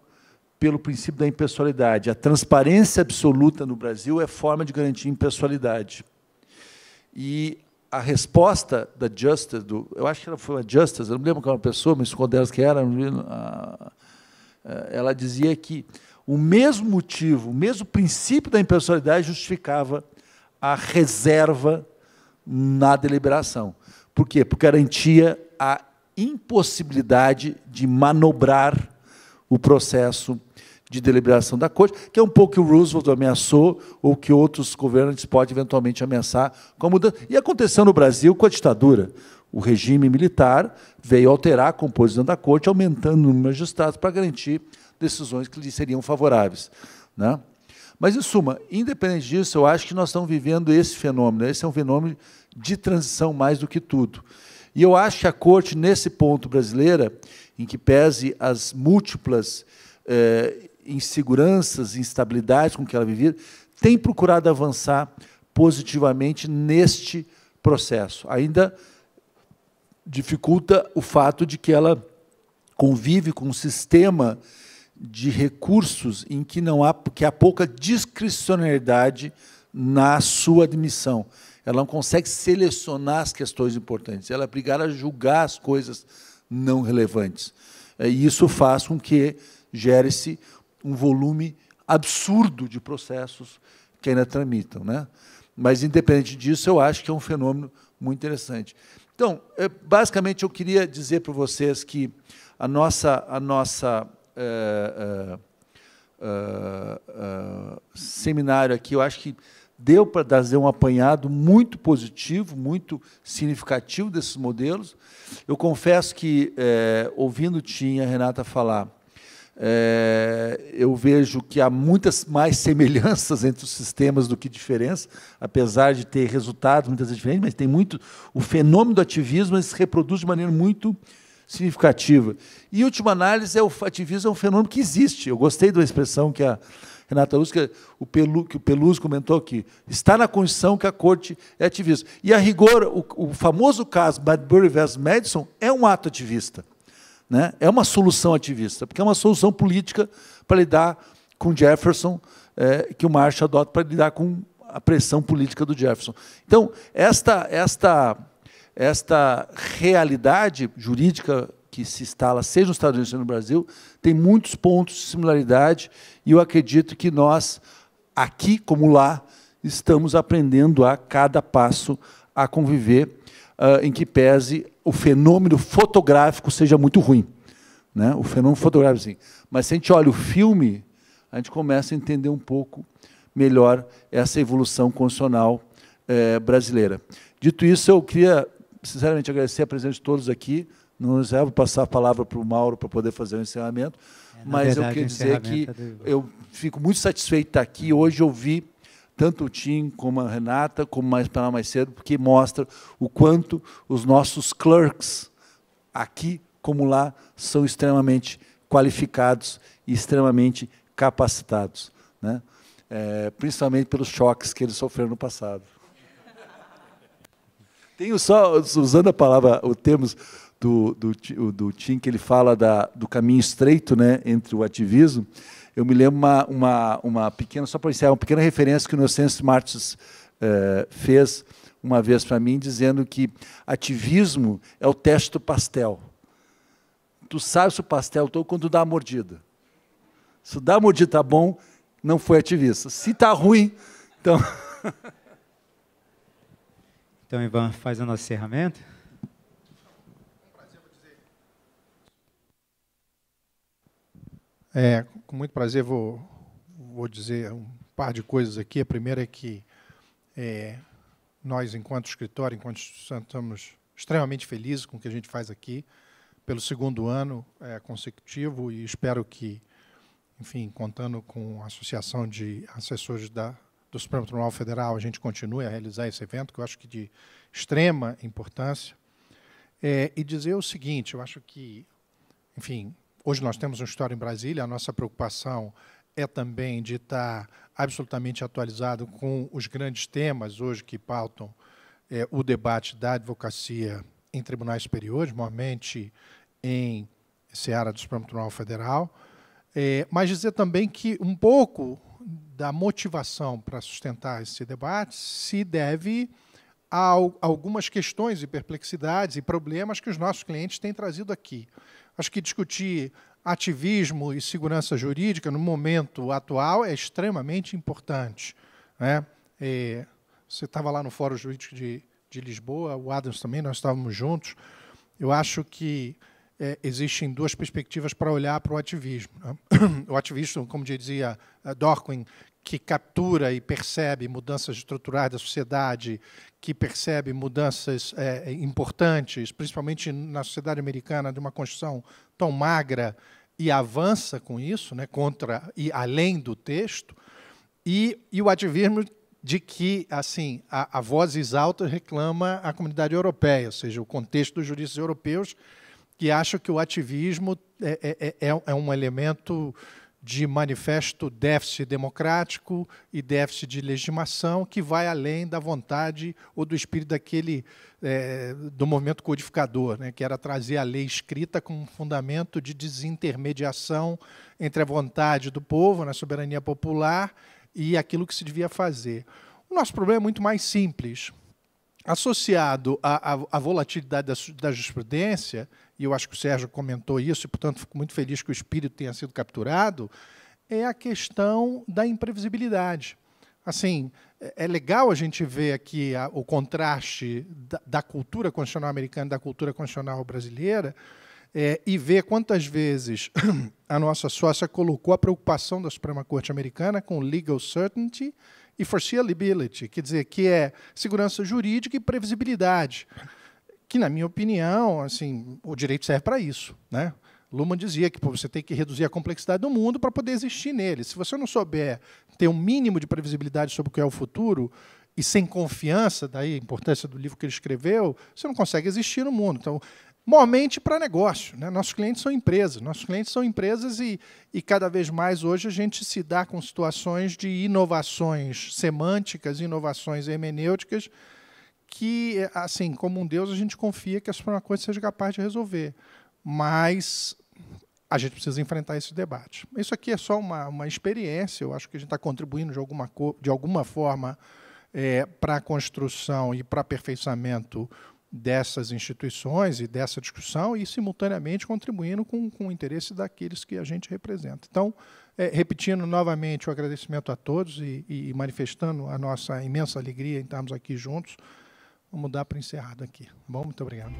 pelo princípio da impessoalidade. A transparência absoluta no Brasil é forma de garantir impessoalidade. E a resposta da Justice, do, eu acho que ela foi a Justice, eu não me lembro qual era a pessoa, mas qual delas que era, é, ela dizia que o mesmo motivo, o mesmo princípio da impessoalidade justificava a reserva na deliberação. Por quê? Porque garantia a impossibilidade de manobrar o processo de deliberação da corte, que é um pouco que o Roosevelt ameaçou ou que outros governantes podem eventualmente ameaçar com a mudança. E aconteceu no Brasil com a ditadura. O regime militar veio alterar a composição da corte, aumentando o número de magistrados para garantir decisões que lhe seriam favoráveis. Né? Mas, em suma, independente disso, eu acho que nós estamos vivendo esse fenômeno. Esse é um fenômeno de transição mais do que tudo. E eu acho que a Corte, nesse ponto brasileira, em que pese as múltiplas eh, inseguranças, instabilidades com que ela é vivia, tem procurado avançar positivamente neste processo. Ainda dificulta o fato de que ela convive com um sistema de recursos em que não há que há pouca discricionariedade na sua admissão. Ela não consegue selecionar as questões importantes. Ela é obrigada a julgar as coisas não relevantes. É, e isso faz com que gere-se um volume absurdo de processos que ainda tramitam. Né? Mas, independente disso, eu acho que é um fenômeno muito interessante. Então, é, basicamente, eu queria dizer para vocês que a nossa, a nossa é, é, é, é seminário aqui, eu acho que deu para trazer um apanhado muito positivo, muito significativo desses modelos. Eu confesso que, é, ouvindo Tinha, a Renata falar, é, eu vejo que há muitas mais semelhanças entre os sistemas do que diferenças, apesar de ter resultados muitas vezes diferentes, mas tem muito. O fenômeno do ativismo se reproduz de maneira muito significativa. E última análise é o ativismo é um fenômeno que existe. Eu gostei da expressão que a Renata Lusca, o Pelu, que o Peluso comentou aqui, está na condição que a corte é ativista. E, a rigor, o, o famoso caso Badbury vs. Madison é um ato ativista. Né? É uma solução ativista, porque é uma solução política para lidar com Jefferson, é, que o Marshall adota para lidar com a pressão política do Jefferson. Então, esta, esta, esta realidade jurídica que se instala, seja nos Estados Unidos, seja no Brasil, tem muitos pontos de similaridade, e eu acredito que nós, aqui como lá, estamos aprendendo a cada passo a conviver, uh, em que pese o fenômeno fotográfico seja muito ruim. Né? O fenômeno fotográfico, sim. Mas se a gente olha o filme, a gente começa a entender um pouco melhor essa evolução constitucional eh, brasileira. Dito isso, eu queria, sinceramente, agradecer a presença de todos aqui. Não já vou passar a palavra para o Mauro para poder fazer o encerramento, é, mas verdade, eu queria dizer que é do... eu fico muito satisfeito de estar aqui. Hoje eu vi tanto o Tim como a Renata, como mais para mais cedo, porque mostra o quanto os nossos clerks, aqui como lá, são extremamente qualificados e extremamente capacitados, né? É, principalmente pelos choques que eles sofreram no passado. Tenho só, usando a palavra, o termo do, do, do Tim, que ele fala da, do caminho estreito né, entre o ativismo, eu me lembro uma, uma, uma pequena, só para encerrar, uma pequena referência que o Inocêncio Martins eh, fez uma vez para mim, dizendo que ativismo é o teste do pastel. Tu sabes o pastel é todo quando dá a mordida. Se dá a mordida tá bom, não foi ativista. Se tá ruim, então... Então, Ivan, faz o nosso encerramento. É, com muito prazer vou, vou dizer um par de coisas aqui. A primeira é que é, nós, enquanto escritório, enquanto instituição, estamos extremamente felizes com o que a gente faz aqui, pelo segundo ano é, consecutivo, e espero que, enfim, contando com a Associação de Assessores da, do Supremo Tribunal Federal, a gente continue a realizar esse evento, que eu acho que de extrema importância. É, e dizer o seguinte, eu acho que, enfim, Hoje nós temos um história em Brasília, a nossa preocupação é também de estar absolutamente atualizado com os grandes temas hoje que pautam é, o debate da advocacia em tribunais superiores, maiormente em Seara do Supremo Tribunal Federal, é, mas dizer também que um pouco da motivação para sustentar esse debate se deve há algumas questões e perplexidades e problemas que os nossos clientes têm trazido aqui. Acho que discutir ativismo e segurança jurídica no momento atual é extremamente importante. Né? É, você estava lá no Fórum Jurídico de, de Lisboa, o Adams também, nós estávamos juntos. Eu acho que é, existem duas perspectivas para olhar para o ativismo. Né? O ativismo, como dizia eh, Dorquin, que captura e percebe mudanças estruturais da sociedade, que percebe mudanças é, é, importantes, principalmente na sociedade americana de uma construção tão magra e avança com isso, né, contra e além do texto, e, e o ativismo de que assim a, a vozes altas reclama a comunidade europeia, ou seja, o contexto dos juristas europeus que acham que o ativismo é, é, é, é um elemento de manifesto déficit democrático e déficit de legitimação que vai além da vontade ou do espírito daquele é, do movimento codificador, né, que era trazer a lei escrita como fundamento de desintermediação entre a vontade do povo, na né, soberania popular, e aquilo que se devia fazer. O nosso problema é muito mais simples associado à, volatilidade da, da, jurisprudência, e eu acho que o Sérgio comentou isso, e, portanto, fico muito feliz que o espírito tenha sido capturado, é a questão da imprevisibilidade. Assim, é, é legal a gente ver aqui a, o contraste da, da, cultura constitucional americana e da cultura constitucional brasileira, é, e ver quantas vezes a nossa sócia colocou a preocupação da Suprema Corte americana com legal certainty e foreseeability, quer dizer, que é segurança jurídica e previsibilidade, que, na minha opinião, assim, o direito serve para isso. Né? Luhmann dizia que pô, você tem que reduzir a complexidade do mundo para poder existir nele. Se você não souber ter um mínimo de previsibilidade sobre o que é o futuro, e sem confiança, daí a importância do livro que ele escreveu, você não consegue existir no mundo. Então, mormente para negócio. Né? Nossos clientes são empresas, nossos clientes são empresas e, e cada vez mais hoje a gente se dá com situações de inovações semânticas, inovações hermenêuticas, que, assim, como um Deus, a gente confia que a Suprema coisa seja capaz de resolver. Mas a gente precisa enfrentar esse debate. Isso aqui é só uma, uma experiência, eu acho que a gente está contribuindo de alguma, de alguma forma é, para a construção e para aperfeiçoamento dessas instituições e dessa discussão e, simultaneamente, contribuindo com, com o interesse daqueles que a gente representa. Então, é, repetindo novamente o agradecimento a todos e, e, manifestando a nossa imensa alegria em estarmos aqui juntos, vamos dar para encerrado aqui. Tá bom, muito obrigado.